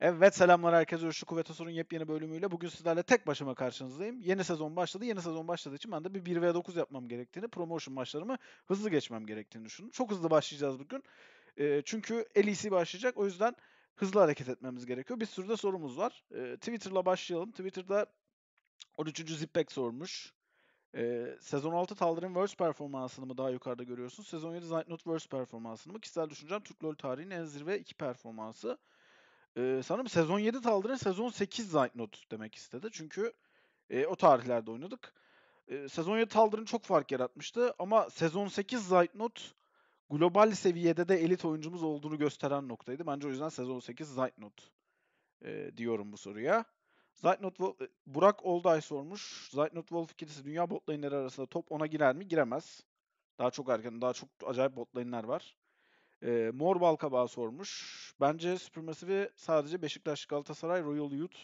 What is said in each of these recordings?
Evet selamlar herkese Üçlü Kuvvet Osur'un yepyeni bölümüyle. Bugün sizlerle tek başıma karşınızdayım. Yeni sezon başladı. Yeni sezon başladığı için ben de bir 1v9 yapmam gerektiğini, promotion maçlarımı hızlı geçmem gerektiğini düşündüm. Çok hızlı başlayacağız bugün. E, çünkü LEC başlayacak. O yüzden hızlı hareket etmemiz gerekiyor. Bir sürü de sorumuz var. E, Twitter'la başlayalım. Twitter'da 13. Zippek sormuş. E, sezon 6 Taldir'in worst performansını mı daha yukarıda görüyorsunuz? Sezon 7 Zaytnot worst performansını mı? Kişisel düşüncem Türk LoL tarihinin en zirve 2 performansı. Ee, sanırım sezon 7 Taldır'ın sezon 8 Zeitnot demek istedi. Çünkü e, o tarihlerde oynadık. E, sezon 7 Taldır'ın çok fark yaratmıştı ama sezon 8 Zeitnot global seviyede de elit oyuncumuz olduğunu gösteren noktaydı. Bence o yüzden sezon 8 Zeitnot e, diyorum bu soruya. Zeitnot Burak Olday sormuş. Zeitnot Wolf ikilisi dünya botlayınları arasında top 10'a girer mi? Giremez. Daha çok erken, daha çok acayip botlayınlar var. E, Mor Balkabağı sormuş. Bence Supermassive'i sadece Beşiktaş, Galatasaray, Royal Youth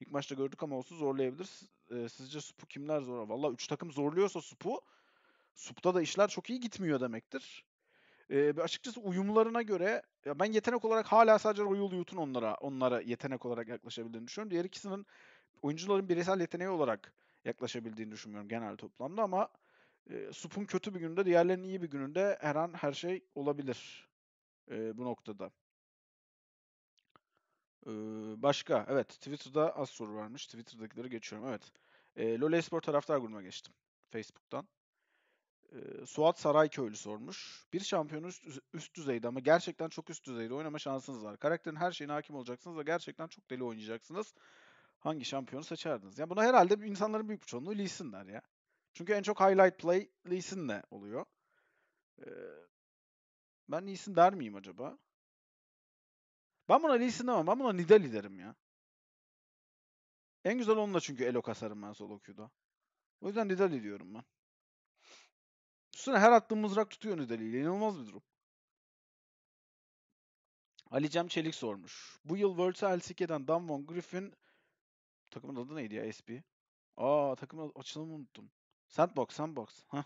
ilk maçta gördük ama olsun zorlayabilir. E, sizce Supu kimler zorlar? Valla 3 takım zorluyorsa Supu, Sup'ta da işler çok iyi gitmiyor demektir. E, açıkçası uyumlarına göre ya ben yetenek olarak hala sadece Royal Youth'un onlara onlara yetenek olarak yaklaşabildiğini düşünüyorum. Diğer ikisinin oyuncuların bireysel yeteneği olarak yaklaşabildiğini düşünmüyorum genel toplamda ama e, Sup'un kötü bir gününde, diğerlerinin iyi bir gününde her an her şey olabilir e, bu noktada. E, başka, evet Twitter'da az soru varmış. Twitter'dakileri geçiyorum, evet. E, LoL Espor taraftar grubuna geçtim Facebook'tan. E, Suat Sarayköylü sormuş. Bir şampiyonu üst, üst düzeyde ama gerçekten çok üst düzeyde oynama şansınız var. Karakterin her şeyine hakim olacaksınız ve gerçekten çok deli oynayacaksınız. Hangi şampiyonu seçerdiniz? Ya buna herhalde insanların büyük bir çoğunluğu Lee Sin der ya. Çünkü en çok highlight play Lee Sin'le oluyor. Ee, ben Lee Sin der miyim acaba? Ben buna Lee Sin demem. Ben buna Nidalee derim ya. En güzel onunla çünkü elo kasarım ben solo Q'da. O yüzden Nidalee diyorum ben. Üstüne her attığım mızrak tutuyor Nidalee ile. İnanılmaz bir durum. Ali Cem Çelik sormuş. Bu yıl Worlds'e LCK'den Damwon Griffin takımın adı neydi ya SP? Aa takımın açılımı unuttum. Sandbox, Sandbox. Hah.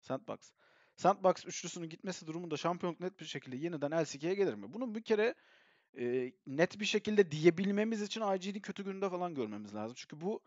Sandbox. Sandbox üçlüsünün gitmesi durumunda şampiyonluk net bir şekilde yeniden LCK'ye gelir mi? Bunu bir kere e, net bir şekilde diyebilmemiz için IG'nin kötü gününde falan görmemiz lazım. Çünkü bu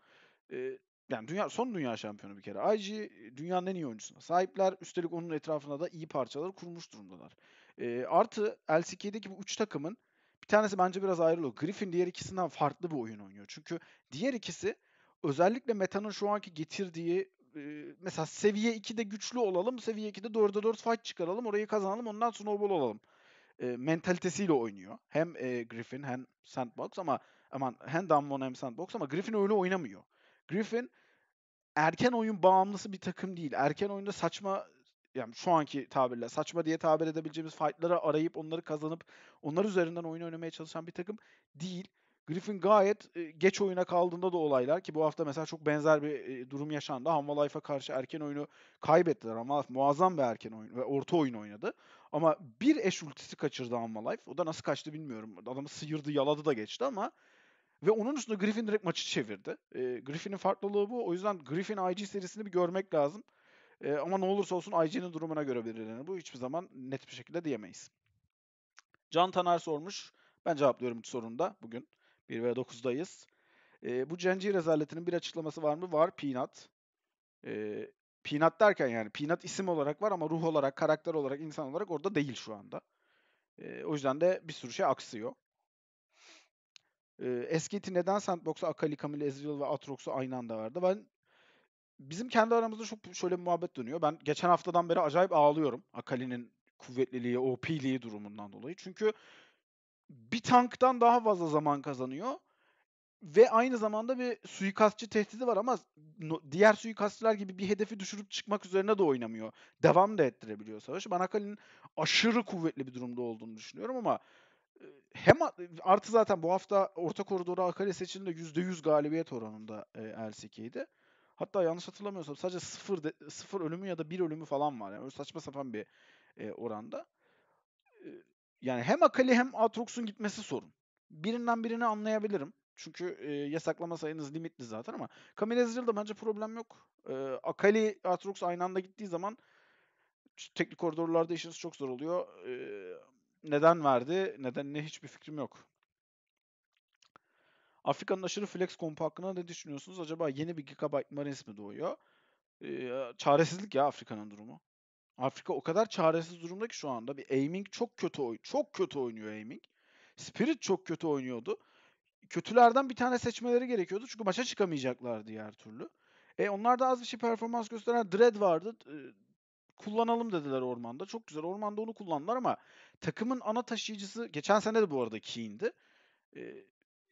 e, yani dünya son dünya şampiyonu bir kere. IG e, dünyanın en iyi oyuncusuna sahipler. Üstelik onun etrafında da iyi parçaları kurmuş durumdalar. E, artı LCK'deki bu üç takımın bir tanesi bence biraz ayrılıyor. Griffin diğer ikisinden farklı bir oyun oynuyor. Çünkü diğer ikisi özellikle Meta'nın şu anki getirdiği e, mesela seviye 2'de güçlü olalım, seviye 2'de 4'e 4 fight çıkaralım, orayı kazanalım, ondan sonra snowball olalım e, mentalitesiyle oynuyor. Hem e, Griffin hem Sandbox ama aman hem Damwon hem Sandbox ama Griffin öyle oynamıyor. Griffin erken oyun bağımlısı bir takım değil. Erken oyunda saçma yani şu anki tabirle saçma diye tabir edebileceğimiz fightlara arayıp onları kazanıp onlar üzerinden oyun oynamaya çalışan bir takım değil. Griffin gayet e, geç oyuna kaldığında da olaylar ki bu hafta mesela çok benzer bir e, durum yaşandı. Hanvalife'a karşı erken oyunu kaybettiler. Hanvalife muazzam bir erken oyun ve orta oyun oynadı. Ama bir eş ultisi kaçırdı Hanvalife. O da nasıl kaçtı bilmiyorum. Adamı sıyırdı, yaladı da geçti ama ve onun üstüne Griffin direkt maçı çevirdi. E, Griffin'in farklılığı bu. O yüzden Griffin IG serisini bir görmek lazım. E, ama ne olursa olsun IG'nin durumuna göre belirlenir. Bu hiçbir zaman net bir şekilde diyemeyiz. Can Taner sormuş. Ben cevaplıyorum bu sorunda bugün. 1 veya 9'dayız. E, bu cenci rezaletinin bir açıklaması var mı? Var. Peanut. E, Peanut derken yani Peanut isim olarak var ama ruh olarak, karakter olarak, insan olarak orada değil şu anda. E, o yüzden de bir sürü şey aksıyor. E, SKT neden Sandbox'a Akali, Camille, Ezreal ve Atrox'u aynı anda verdi? Ben bizim kendi aramızda çok şöyle bir muhabbet dönüyor. Ben geçen haftadan beri acayip ağlıyorum Akali'nin kuvvetliliği, OP'liği durumundan dolayı. Çünkü bir tanktan daha fazla zaman kazanıyor. Ve aynı zamanda bir suikastçı tehdidi var ama diğer suikastçılar gibi bir hedefi düşürüp çıkmak üzerine de oynamıyor. Devam da ettirebiliyor savaşı. Ben Akali'nin aşırı kuvvetli bir durumda olduğunu düşünüyorum ama hem artı zaten bu hafta orta koridora Akali seçildiğinde %100 galibiyet oranında e, Hatta yanlış hatırlamıyorsam sadece sıfır, de, sıfır ölümü ya da bir ölümü falan var. Yani öyle saçma sapan bir e, oranda yani hem Akali hem Atrox'un gitmesi sorun. Birinden birini anlayabilirim. Çünkü e, yasaklama sayınız limitli zaten ama Kamil Ezreal'da bence problem yok. E, Akali, Atrox aynı anda gittiği zaman teknik koridorlarda işiniz çok zor oluyor. E, neden verdi, neden ne hiçbir fikrim yok. Afrika'nın aşırı flex kompu hakkında ne düşünüyorsunuz? Acaba yeni bir Gigabyte Marines mi doğuyor? Ee, çaresizlik ya Afrika'nın durumu. Afrika o kadar çaresiz durumda ki şu anda. Bir aiming çok kötü oyun. Çok kötü oynuyor aiming. Spirit çok kötü oynuyordu. Kötülerden bir tane seçmeleri gerekiyordu. Çünkü maça çıkamayacaklar diğer türlü. E onlar da az bir şey performans gösteren Dread vardı. E, kullanalım dediler ormanda. Çok güzel. Ormanda onu kullandılar ama takımın ana taşıyıcısı geçen sene de bu arada Keen'di. E,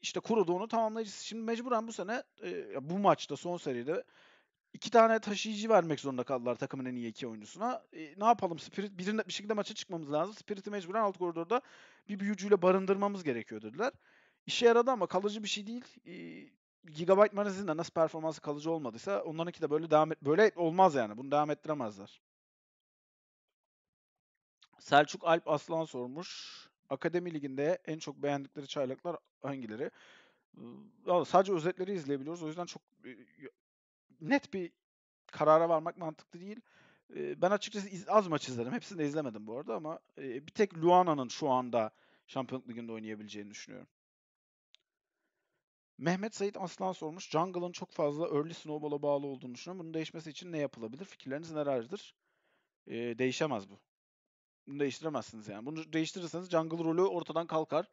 işte Kuro'da onu tamamlayıcısı. Şimdi mecburen bu sene e, bu maçta son seride İki tane taşıyıcı vermek zorunda kaldılar takımın en iyi iki oyuncusuna. E, ne yapalım? Spirit birine, bir şekilde maça çıkmamız lazım. Spirit'i mecburen alt koridorda bir büyücüyle barındırmamız gerekiyor dediler. İşe yaradı ama kalıcı bir şey değil. E, Gigabyte Marin'in de nasıl performansı kalıcı olmadıysa onlarınki de böyle devam et böyle olmaz yani. Bunu devam ettiremezler. Selçuk Alp Aslan sormuş. Akademi liginde en çok beğendikleri çaylaklar hangileri? sadece özetleri izleyebiliyoruz. O yüzden çok e, net bir karara varmak mantıklı değil. ben açıkçası az maç izledim. Hepsini de izlemedim bu arada ama bir tek Luana'nın şu anda Şampiyonluk Ligi'nde oynayabileceğini düşünüyorum. Mehmet Sait Aslan sormuş. Jungle'ın çok fazla early snowball'a bağlı olduğunu düşünüyorum. Bunun değişmesi için ne yapılabilir? Fikirleriniz nelerdir? değişemez bu. Bunu değiştiremezsiniz yani. Bunu değiştirirseniz jungle rolü ortadan kalkar.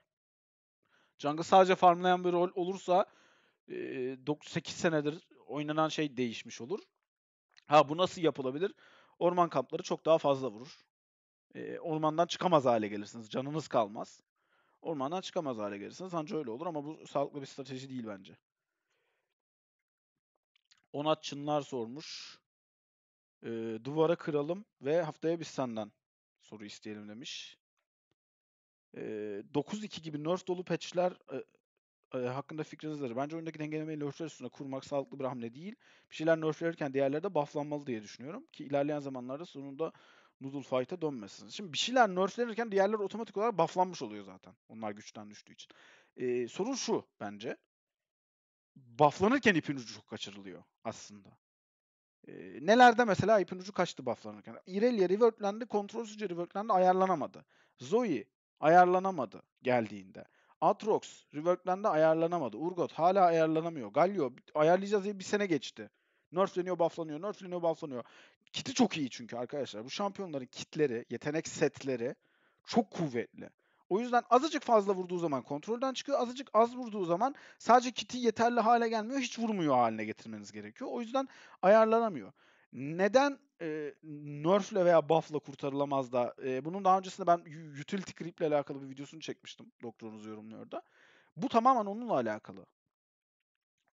Jungle sadece farmlayan bir rol olursa 8 senedir oynanan şey değişmiş olur. Ha bu nasıl yapılabilir? Orman kampları çok daha fazla vurur. E, ormandan çıkamaz hale gelirsiniz. Canınız kalmaz. Ormandan çıkamaz hale gelirsiniz. Anca öyle olur ama bu sağlıklı bir strateji değil bence. Onat Çınlar sormuş. E, duvara kıralım ve haftaya biz senden soru isteyelim demiş. E, 9-2 gibi nerf dolu patchler e, e, hakkında fikrinizdir. Bence oyundaki dengelemeyi nerfler üstüne kurmak sağlıklı bir hamle değil. Bir şeyler nerflerirken diğerleri de bufflanmalı diye düşünüyorum. Ki ilerleyen zamanlarda sonunda Noodle Fight'a dönmesin. Şimdi bir şeyler nerflenirken diğerler otomatik olarak bufflanmış oluyor zaten. Onlar güçten düştüğü için. E, sorun şu bence. Bufflanırken ipin ucu çok kaçırılıyor aslında. E, nelerde mesela ipin ucu kaçtı bufflanırken? Irelia reworklendi, kontrolsüzce reworklendi, ayarlanamadı. Zoe ayarlanamadı geldiğinde. Atrox rework'lendi ayarlanamadı. Urgot hala ayarlanamıyor. Galio ayarlayacağız diye bir sene geçti. Nerfleniyor, bufflanıyor, nerfleniyor, bufflanıyor. Kiti çok iyi çünkü arkadaşlar. Bu şampiyonların kitleri, yetenek setleri çok kuvvetli. O yüzden azıcık fazla vurduğu zaman kontrolden çıkıyor. Azıcık az vurduğu zaman sadece kiti yeterli hale gelmiyor. Hiç vurmuyor haline getirmeniz gerekiyor. O yüzden ayarlanamıyor. Neden e, nerfle veya buff'la kurtarılamaz da. E, bunun daha öncesinde ben utility ile alakalı bir videosunu çekmiştim. Doktorunuz yorumluyor da. Bu tamamen onunla alakalı.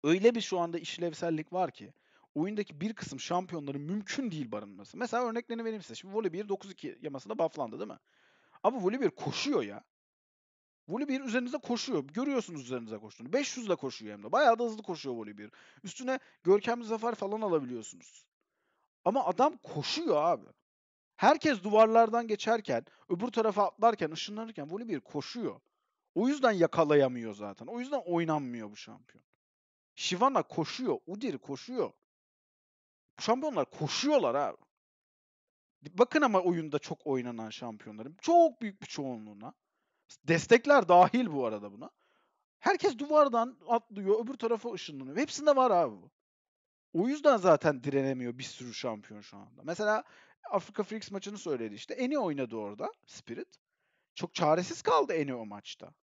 Öyle bir şu anda işlevsellik var ki oyundaki bir kısım şampiyonların mümkün değil barınması. Mesela örneklerini vereyim size. Şimdi Volibear 9-2 yamasında bufflandı değil mi? Abi Volibear koşuyor ya. Volibear üzerinize koşuyor. Görüyorsunuz üzerinize koştuğunu. 500 ile koşuyor hem de. Bayağı da hızlı koşuyor Volibear. Üstüne görkemli zafer falan alabiliyorsunuz. Ama adam koşuyor abi. Herkes duvarlardan geçerken, öbür tarafa atlarken, ışınlanırken Volibear koşuyor. O yüzden yakalayamıyor zaten. O yüzden oynanmıyor bu şampiyon. Shivana koşuyor. Udyr koşuyor. Bu şampiyonlar koşuyorlar abi. Bakın ama oyunda çok oynanan şampiyonların çok büyük bir çoğunluğuna. Destekler dahil bu arada buna. Herkes duvardan atlıyor, öbür tarafa ışınlanıyor. Hepsinde var abi bu. O yüzden zaten direnemiyor bir sürü şampiyon şu anda. Mesela Afrika Freaks maçını söyledi işte. Eni oynadı orada Spirit. Çok çaresiz kaldı Eni o maçta.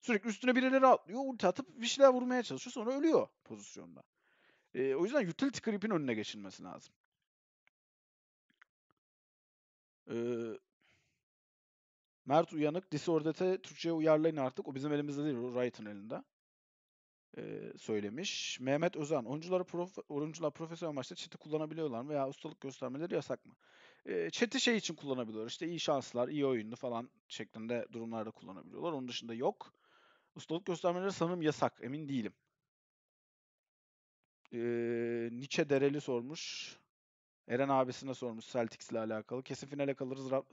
Sürekli üstüne birileri atlıyor. Ulti atıp bir şeyler vurmaya çalışıyor. Sonra ölüyor pozisyonda. E, o yüzden utility creep'in önüne geçilmesi lazım. E, Mert Uyanık. disordete Türkçe'ye uyarlayın artık. O bizim elimizde değil. O Wright'ın elinde e, söylemiş. Mehmet Özen, oyuncuları prof, oyuncular profesyonel maçta chat'i kullanabiliyorlar mı veya ustalık göstermeleri yasak mı? E, chat'i şey için kullanabiliyorlar. İşte iyi şanslar, iyi oyundu falan şeklinde durumlarda kullanabiliyorlar. Onun dışında yok. Ustalık göstermeleri sanırım yasak. Emin değilim. E, Nietzsche Dereli sormuş. Eren abisine sormuş Celtics ile alakalı. Kesin finale kalırız. Rap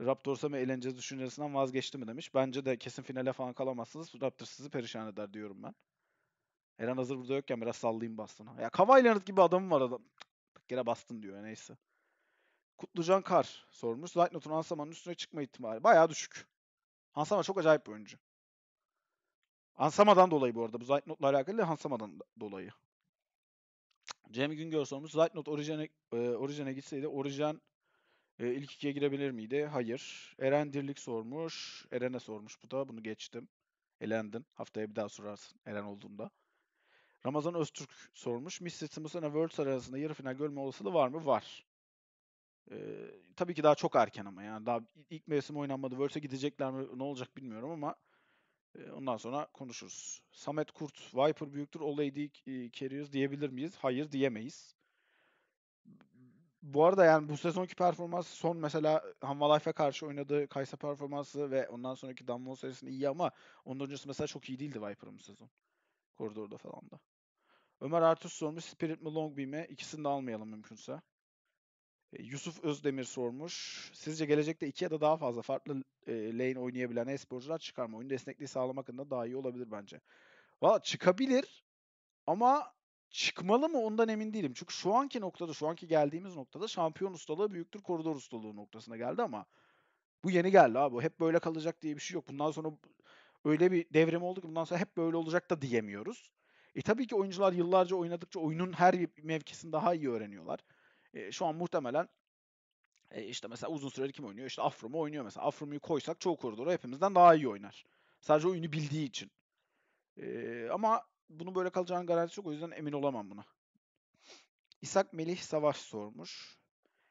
Raptors'a mı eğleneceğiz düşüncesinden vazgeçti mi demiş. Bence de kesin finale falan kalamazsınız. Raptors sizi perişan eder diyorum ben. Eren hazır burada yokken biraz sallayayım Boston'a. Ya Kawhi Leonard gibi adamım var adam. Bak gene bastın diyor neyse. Kutlucan Kar sormuş. Lightnot'un Ansama'nın üstüne çıkma ihtimali bayağı düşük. Ansama çok acayip bir oyuncu. Ansama'dan dolayı bu arada. Bu Lightnot'la alakalı Ansama'dan dolayı. Cem Güngör sormuş. Lightnot Origin'e e, orijine gitseydi orijen e, ilk ikiye girebilir miydi? Hayır. Eren Dirlik sormuş. Eren'e sormuş bu da. Bunu geçtim. Elendin. Haftaya bir daha sorarsın Eren olduğunda. Ramazan Öztürk sormuş. Misfits'in bu sene Worlds arasında yarı final görme olasılığı var mı? Var. Ee, tabii ki daha çok erken ama yani daha ilk mevsim oynanmadı. Worlds'e gidecekler mi ne olacak bilmiyorum ama e, ondan sonra konuşuruz. Samet Kurt, Viper büyüktür, All AD carriers diyebilir miyiz? Hayır diyemeyiz. Bu arada yani bu sezonki performans son mesela Hanvalife'e karşı oynadığı Kaysa performansı ve ondan sonraki Damwon serisinde iyi ama ondan öncesi mesela çok iyi değildi Viper'ın bu sezon koridorda falan da. Ömer Artus sormuş Spirit mi Long Beam İkisini de almayalım mümkünse. E, Yusuf Özdemir sormuş. Sizce gelecekte iki ya da daha fazla farklı e, lane oynayabilen e-sporcular çıkar mı? Oyun destekliği sağlamak adına daha iyi olabilir bence. Valla çıkabilir ama çıkmalı mı ondan emin değilim. Çünkü şu anki noktada, şu anki geldiğimiz noktada şampiyon ustalığı büyüktür koridor ustalığı noktasına geldi ama bu yeni geldi abi. Hep böyle kalacak diye bir şey yok. Bundan sonra öyle bir devrim oldu ki bundan sonra hep böyle olacak da diyemiyoruz. E tabii ki oyuncular yıllarca oynadıkça oyunun her mevkisini daha iyi öğreniyorlar. E, şu an muhtemelen e, işte mesela uzun süredir kim oynuyor? İşte Afrum'u oynuyor mesela. Afrum'u koysak çoğu koridoru hepimizden daha iyi oynar. Sadece oyunu bildiği için. E, ama bunu böyle kalacağının garantisi yok. O yüzden emin olamam buna. İshak Melih Savaş sormuş.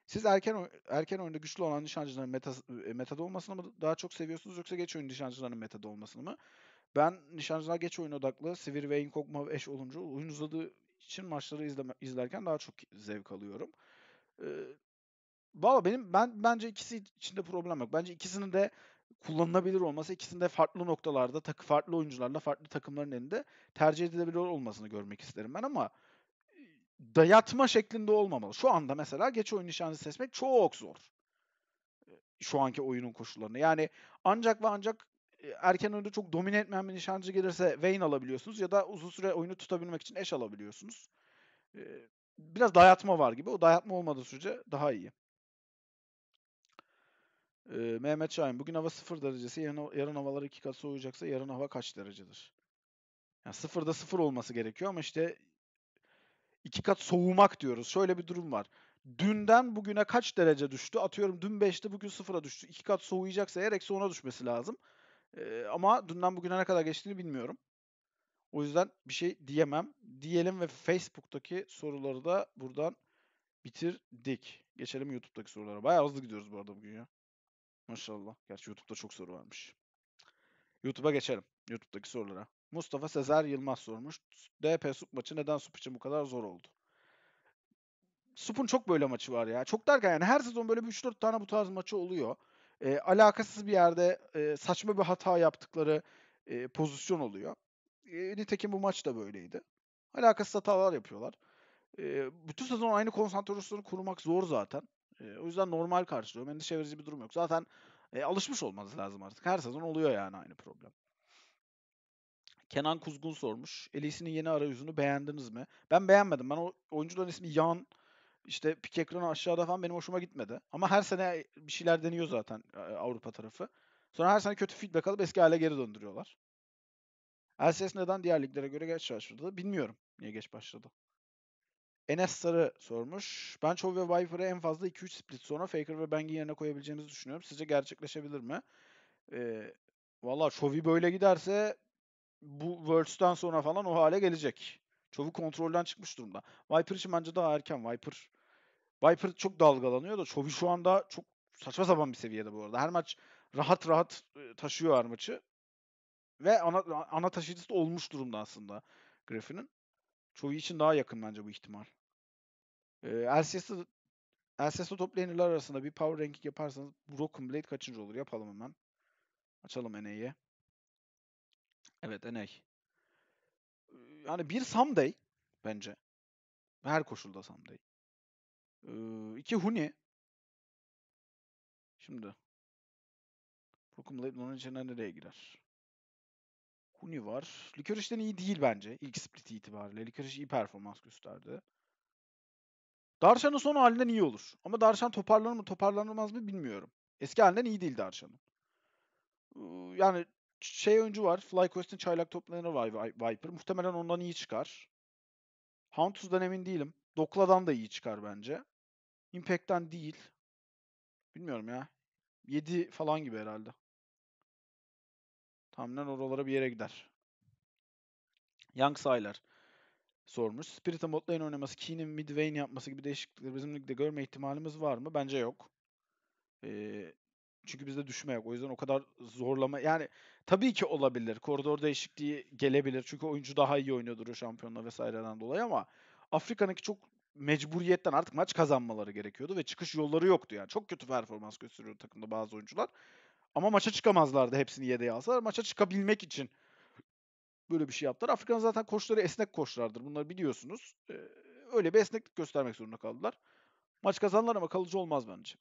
Siz erken erken oyunda güçlü olan nişancıların meta, e, metada olmasını mı daha çok seviyorsunuz yoksa geç oyun nişancılarının metada olmasını mı? Ben nişancılar geç oyun odaklı. Sivir ve inkokma eş olunca oyun uzadığı için maçları izleme, izlerken daha çok zevk alıyorum. Ee, Valla benim ben bence ikisi içinde problem yok. Bence ikisinin de kullanılabilir olması, ikisinde farklı noktalarda, tak, farklı oyuncularla, farklı takımların elinde tercih edilebilir olmasını görmek isterim ben ama dayatma şeklinde olmamalı. Şu anda mesela geç oyun nişancı seçmek çok zor. Şu anki oyunun koşullarını. Yani ancak ve ancak e, erken oyunda çok domine etmeyen bir nişancı gelirse Vayne alabiliyorsunuz ya da uzun süre oyunu tutabilmek için eş alabiliyorsunuz. E, biraz dayatma var gibi. O dayatma olmadığı sürece daha iyi. E, Mehmet Şahin. Bugün hava 0 derecesi. Yarın, yarın havalar iki kat soğuyacaksa yarın hava kaç derecedir? Yani sıfırda sıfır olması gerekiyor ama işte iki kat soğumak diyoruz. Şöyle bir durum var. Dünden bugüne kaç derece düştü? Atıyorum dün 5'te bugün 0'a düştü. İki kat soğuyacaksa eğer eksi 10'a düşmesi lazım ama dünden bugüne ne kadar geçtiğini bilmiyorum. O yüzden bir şey diyemem. Diyelim ve Facebook'taki soruları da buradan bitirdik. Geçelim YouTube'daki sorulara. Bayağı hızlı gidiyoruz bu arada bugün ya. Maşallah. Gerçi YouTube'da çok soru varmış. YouTube'a geçelim. YouTube'daki sorulara. Mustafa Sezer Yılmaz sormuş. DP Sup maçı neden Sup için bu kadar zor oldu? Sup'un çok böyle maçı var ya. Çok derken yani her sezon böyle 3-4 tane bu tarz maçı oluyor e, alakasız bir yerde e, saçma bir hata yaptıkları e, pozisyon oluyor. E, nitekim bu maç da böyleydi. Alakasız hatalar yapıyorlar. E, bütün sezon aynı konsantrasyonu kurmak zor zaten. E, o yüzden normal karşılıyorum. Endişe verici bir durum yok. Zaten e, alışmış olmanız lazım artık. Her sezon oluyor yani aynı problem. Kenan Kuzgun sormuş. Elisi'nin yeni arayüzünü beğendiniz mi? Ben beğenmedim. Ben o oyuncuların ismi Yan işte Pique aşağıda falan benim hoşuma gitmedi. Ama her sene bir şeyler deniyor zaten e, Avrupa tarafı. Sonra her sene kötü feedback alıp eski hale geri döndürüyorlar. LCS neden diğer liglere göre geç başladı? Bilmiyorum niye geç başladı. Enes Sarı sormuş. Ben Chow ve Viper'ı en fazla 2-3 split sonra Faker ve Bang'in yerine koyabileceğimizi düşünüyorum. Sizce gerçekleşebilir mi? Ee, Valla Chovy böyle giderse bu Worlds'ten sonra falan o hale gelecek. Chovy kontrolden çıkmış durumda. Viper için bence daha erken. Viper Viper çok dalgalanıyor da Chovy şu anda çok saçma sapan bir seviyede bu arada. Her maç rahat rahat e, taşıyor her maçı. Ve ana, ana taşıyıcısı olmuş durumda aslında Griffin'in. Chovy için daha yakın bence bu ihtimal. Ee, LCS'de top laner'lar arasında bir power ranking yaparsanız Broken Blade kaçıncı olur? Yapalım hemen. Açalım NA'yı. Evet NA. E. Ee, yani bir Someday bence. Her koşulda Someday. Ee, iki Huni. Şimdi. Prokum Leitman'ın içine nereye girer? Huni var. Liköriş'ten iyi değil bence ilk split itibariyle. Likörüş iyi performans gösterdi. Darshan'ın son halinden iyi olur. Ama Darshan toparlanır mı toparlanamaz mı bilmiyorum. Eski halinden iyi değil Darshan'ın. yani şey oyuncu var. FlyQuest'in çaylak toplayanı var Viper. Muhtemelen ondan iyi çıkar. Huntus'dan emin değilim. Dokla'dan da iyi çıkar bence. Impact'ten değil. Bilmiyorum ya. 7 falan gibi herhalde. Tahminen oralara bir yere gider. Young Sayler sormuş. Spirit'e bot lane oynaması, Keen'in mid lane yapması gibi değişiklikleri bizim ligde görme ihtimalimiz var mı? Bence yok. Ee, çünkü bizde düşme yok. O yüzden o kadar zorlama. Yani tabii ki olabilir. Koridor değişikliği gelebilir. Çünkü oyuncu daha iyi oynuyordur o şampiyonla vesaireden dolayı ama Afrika'nınki çok mecburiyetten artık maç kazanmaları gerekiyordu ve çıkış yolları yoktu yani. Çok kötü performans gösteriyor takımda bazı oyuncular. Ama maça çıkamazlardı hepsini yedeğe alsalar. Maça çıkabilmek için böyle bir şey yaptılar. Afrika'nın zaten koçları esnek koçlardır. Bunları biliyorsunuz. Ee, öyle bir esneklik göstermek zorunda kaldılar. Maç kazanlar ama kalıcı olmaz bence.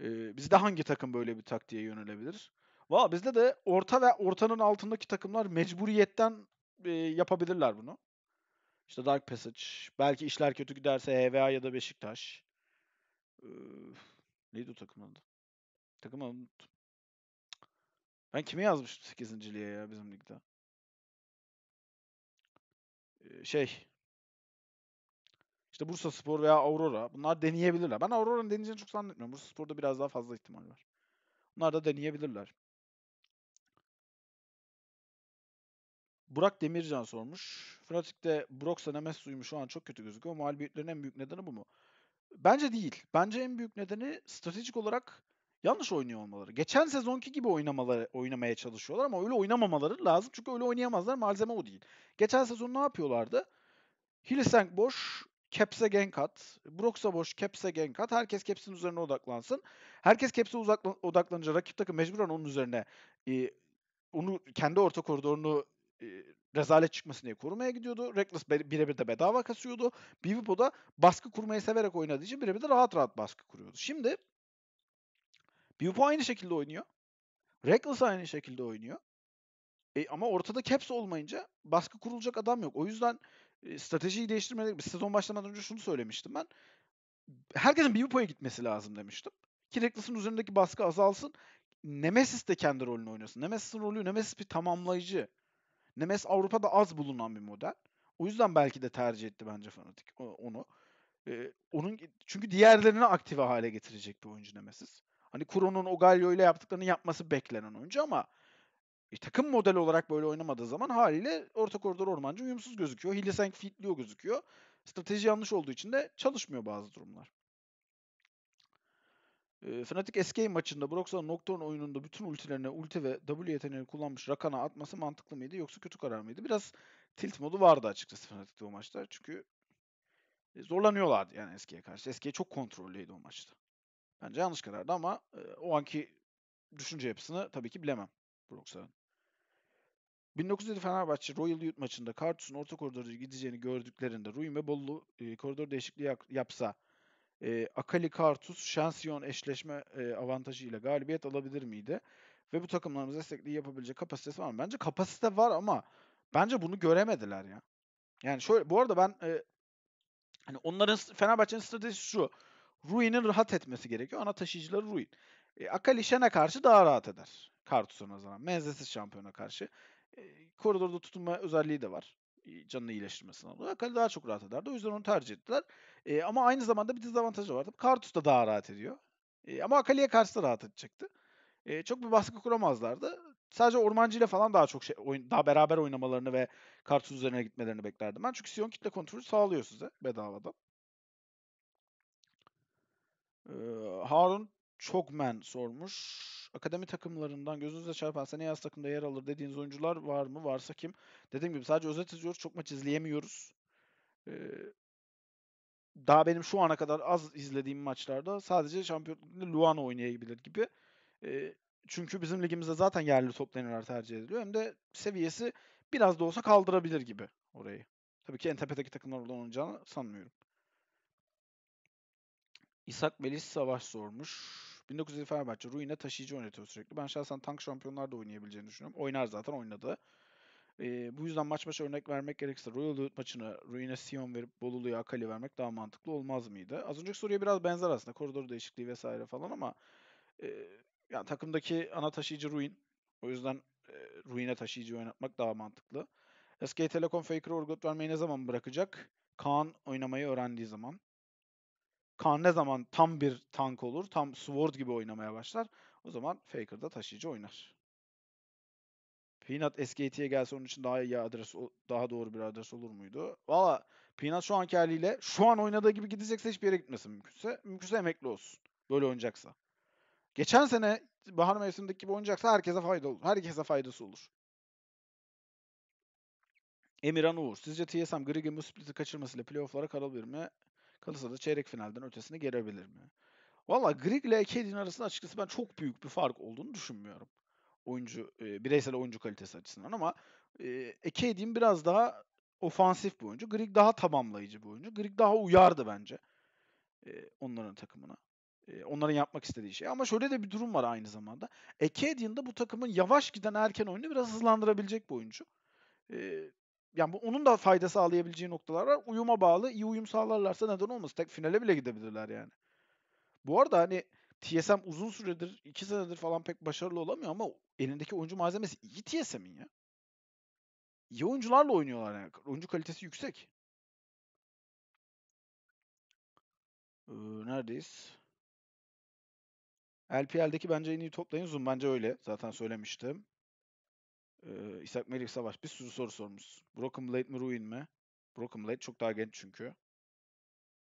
Ee, bizde hangi takım böyle bir taktiğe yönelebilir? Valla bizde de orta ve ortanın altındaki takımlar mecburiyetten e, yapabilirler bunu. İşte Dark Passage. Belki işler kötü giderse HVA ya da Beşiktaş. Ee, neydi o takım adı? Takım adı unuttum. Ben kimi yazmıştım 8. liye ya bizim ligde? Ee, şey. İşte Bursa Spor veya Aurora. Bunlar deneyebilirler. Ben Aurora'nın deneyeceğini çok zannetmiyorum. Bursa Spor'da biraz daha fazla ihtimal var. Bunlar da deneyebilirler. Burak Demircan sormuş. Fnatic'te Brox Nemes uyumu şu an çok kötü gözüküyor. Mağlubiyetlerin en büyük nedeni bu mu? Bence değil. Bence en büyük nedeni stratejik olarak yanlış oynuyor olmaları. Geçen sezonki gibi oynamaları oynamaya çalışıyorlar ama öyle oynamamaları lazım. Çünkü öyle oynayamazlar. Malzeme o değil. Geçen sezon ne yapıyorlardı? Hillsang boş, Caps'e gank at. Brox'a boş, Caps'e gank at. Herkes Caps'in üzerine odaklansın. Herkes Caps'e odaklanınca rakip takım mecburen onun üzerine e, onu kendi orta koridorunu rezalet çıkmasın diye korumaya gidiyordu. Reckless birebir de bedava kasıyordu. Bivipo da baskı kurmayı severek oynadığı için birebir de rahat rahat baskı kuruyordu. Şimdi Bivipo aynı şekilde oynuyor. Reckless aynı şekilde oynuyor. E, ama ortada caps olmayınca baskı kurulacak adam yok. O yüzden e, stratejiyi değiştirmedik. Sezon başlamadan önce şunu söylemiştim ben. Herkesin Bivipo'ya gitmesi lazım demiştim. Ki Reckless'ın üzerindeki baskı azalsın. Nemesis de kendi rolünü oynuyorsun. Nemesis'in rolü Nemesis bir tamamlayıcı Nemes Avrupa'da az bulunan bir model. O yüzden belki de tercih etti bence Fanatik onu. Ee, onun çünkü diğerlerini aktive hale getirecek bir oyuncu Nemesis. Hani Kuro'nun O'Galio ile yaptıklarını yapması beklenen oyuncu ama e, takım modeli olarak böyle oynamadığı zaman haliyle orta koridor ormancı uyumsuz gözüküyor. Hillesenk fitliyor gözüküyor. Strateji yanlış olduğu için de çalışmıyor bazı durumlar. E, Fnatic Escape maçında Broxan Nocturne oyununda bütün ultilerine ulti ve W yeteneğini kullanmış Rakan'a atması mantıklı mıydı yoksa kötü karar mıydı? Biraz tilt modu vardı açıkçası Fnatic'te o maçta. Çünkü e, zorlanıyorlardı yani eskiye karşı. SK çok kontrollüydü o maçta. Bence yanlış karardı ama e, o anki düşünce yapısını tabii ki bilemem Broxan'ın. 1907 Fenerbahçe Royal Youth maçında Kartus'un orta koridorda gideceğini gördüklerinde Ruin ve Bollu e, koridor değişikliği yapsa e, Akali Kartus şansiyon eşleşme e, avantajıyla galibiyet alabilir miydi? Ve bu takımlarımız destekliği yapabilecek kapasitesi var mı? Bence kapasite var ama bence bunu göremediler ya. Yani şöyle bu arada ben e, hani onların Fenerbahçe'nin stratejisi şu. Ruin'in rahat etmesi gerekiyor. Ana taşıyıcıları Rui. E, Akali Şen'e karşı daha rahat eder. Kartus'a zaman, Menzesiz şampiyona karşı. E, koridorda tutunma özelliği de var canını iyileştirmesini alıyor. Akali daha çok rahat ederdi. O yüzden onu tercih ettiler. E, ama aynı zamanda bir dezavantajı vardı. Kartus da daha rahat ediyor. E, ama Akali'ye karşı da rahat edecekti. E, çok bir baskı kuramazlardı. Sadece Ormancı ile falan daha çok şey, oyun, daha beraber oynamalarını ve Kartus üzerine gitmelerini beklerdim ben. Çünkü Sion kitle kontrolü sağlıyor size bedavadan. E, Harun men sormuş akademi takımlarından gözünüze çarpan seneye yaz takımda yer alır dediğiniz oyuncular var mı? Varsa kim? Dediğim gibi sadece özet izliyoruz. Çok maç izleyemiyoruz. Ee, daha benim şu ana kadar az izlediğim maçlarda sadece şampiyonlukta Luan oynayabilir gibi. Ee, çünkü bizim ligimizde zaten yerli toplanırlar tercih ediliyor. Hem de seviyesi biraz da olsa kaldırabilir gibi orayı. Tabii ki en tepedeki takımlar oradan oynayacağını sanmıyorum. İshak Melis Savaş sormuş. 1950 Fenerbahçe Ruin'e taşıyıcı oynatıyor sürekli. Ben şahsen tank şampiyonlar da oynayabileceğini düşünüyorum. Oynar zaten oynadı. E, bu yüzden maç maça örnek vermek gerekirse Royal Dut maçını Ruin'e Sion verip Bolulu'ya Akali vermek daha mantıklı olmaz mıydı? Az önceki soruya biraz benzer aslında. Koridor değişikliği vesaire falan ama e, yani takımdaki ana taşıyıcı Ruin. O yüzden e, Ruin'e taşıyıcı oynatmak daha mantıklı. SK Telekom Faker'ı örgüt vermeyi ne zaman bırakacak? Kaan oynamayı öğrendiği zaman. Khan ne zaman tam bir tank olur, tam Sword gibi oynamaya başlar o zaman Faker da taşıyıcı oynar. Peanut SKT'ye gelse onun için daha iyi adres, daha doğru bir adres olur muydu? Valla Peanut şu anki haliyle şu an oynadığı gibi gidecekse hiçbir yere gitmesin mümkünse. Mümkünse emekli olsun. Böyle oynayacaksa. Geçen sene bahar mevsimindeki gibi oynayacaksa herkese fayda olur. Herkese faydası olur. Emirhan Uğur. Sizce TSM Grigin bu split'i kaçırmasıyla playofflara kalabilir mi? Kalırsa da çeyrek finalden ötesine gelebilir mi? Valla Grigg ile Kedin arasında açıkçası ben çok büyük bir fark olduğunu düşünmüyorum. Oyuncu, e, bireysel oyuncu kalitesi açısından ama e, e Kedin biraz daha ofansif bir oyuncu. Grigg daha tamamlayıcı bir oyuncu. Grigg daha uyardı bence e, onların takımına. E, onların yapmak istediği şey. Ama şöyle de bir durum var aynı zamanda. Ekedin de bu takımın yavaş giden erken oyunu biraz hızlandırabilecek bir oyuncu. E, yani bu, onun da fayda sağlayabileceği noktalar var. Uyuma bağlı. iyi uyum sağlarlarsa neden olmaz. Tek finale bile gidebilirler yani. Bu arada hani TSM uzun süredir, iki senedir falan pek başarılı olamıyor ama elindeki oyuncu malzemesi iyi TSM'in ya. İyi oyuncularla oynuyorlar yani. Oyuncu kalitesi yüksek. Ee, neredeyiz? LPL'deki bence en iyi toplayın Zoom. Bence öyle. Zaten söylemiştim. Ee, İshak Melih Savaş bir sürü soru sormuş. Broken Blade mi Ruin mi? Broken Blade çok daha genç çünkü.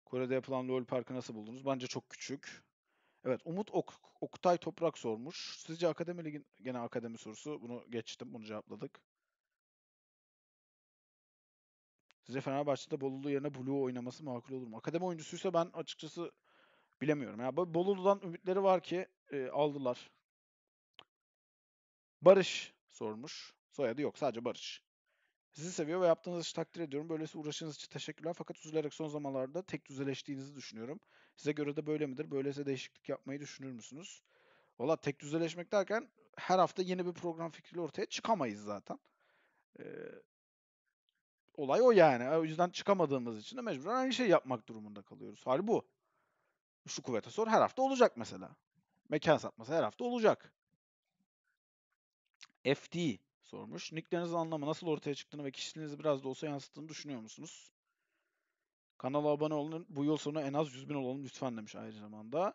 Kore'de yapılan LoL Park'ı nasıl buldunuz? Bence çok küçük. Evet Umut ok Oktay Toprak sormuş. Sizce Akademi Ligi'nin gene akademi sorusu. Bunu geçtim. Bunu cevapladık. Size Fenerbahçe'de Bolulu yerine Blue oynaması makul olur mu? Akademi oyuncusuysa ben açıkçası bilemiyorum. Ya yani Bolulu'dan ümitleri var ki e, aldılar. Barış sormuş. Soyadı yok sadece Barış. Sizi seviyor ve yaptığınız işi takdir ediyorum. Böylesi uğraşınız için teşekkürler. Fakat üzülerek son zamanlarda tek düzeleştiğinizi düşünüyorum. Size göre de böyle midir? Böylese değişiklik yapmayı düşünür müsünüz? Valla tek düzeleşmek derken her hafta yeni bir program fikriyle ortaya çıkamayız zaten. Ee, olay o yani. O yüzden çıkamadığımız için de mecburen aynı şey yapmak durumunda kalıyoruz. Hal bu. Şu kuvvete sor her hafta olacak mesela. Mekan satması her hafta olacak. FD sormuş. Nicklerinizin anlamı nasıl ortaya çıktığını ve kişiliğinizi biraz da olsa yansıttığını düşünüyor musunuz? Kanala abone olun. Bu yıl sonu en az 100 bin olalım lütfen demiş ayrı zamanda.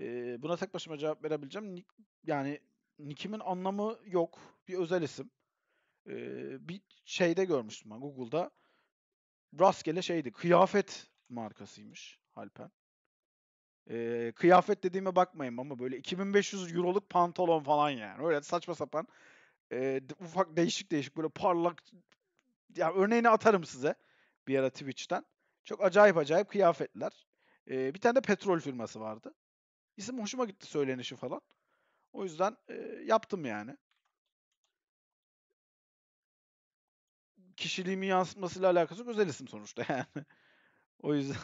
Ee, buna tek başıma cevap verebileceğim. Nick, yani Nick'imin anlamı yok. Bir özel isim. Ee, bir şeyde görmüştüm ben Google'da. Rastgele şeydi. Kıyafet markasıymış Halpen. Ee, kıyafet dediğime bakmayın ama böyle 2500 euroluk pantolon falan yani. Öyle saçma sapan e, ufak değişik değişik böyle parlak ya örneğini atarım size bir ara Twitch'ten. Çok acayip acayip kıyafetler. E, bir tane de petrol firması vardı. İsim hoşuma gitti söylenişi falan. O yüzden e, yaptım yani. Kişiliğimi yansıtmasıyla alakası yok. Özel isim sonuçta yani. o yüzden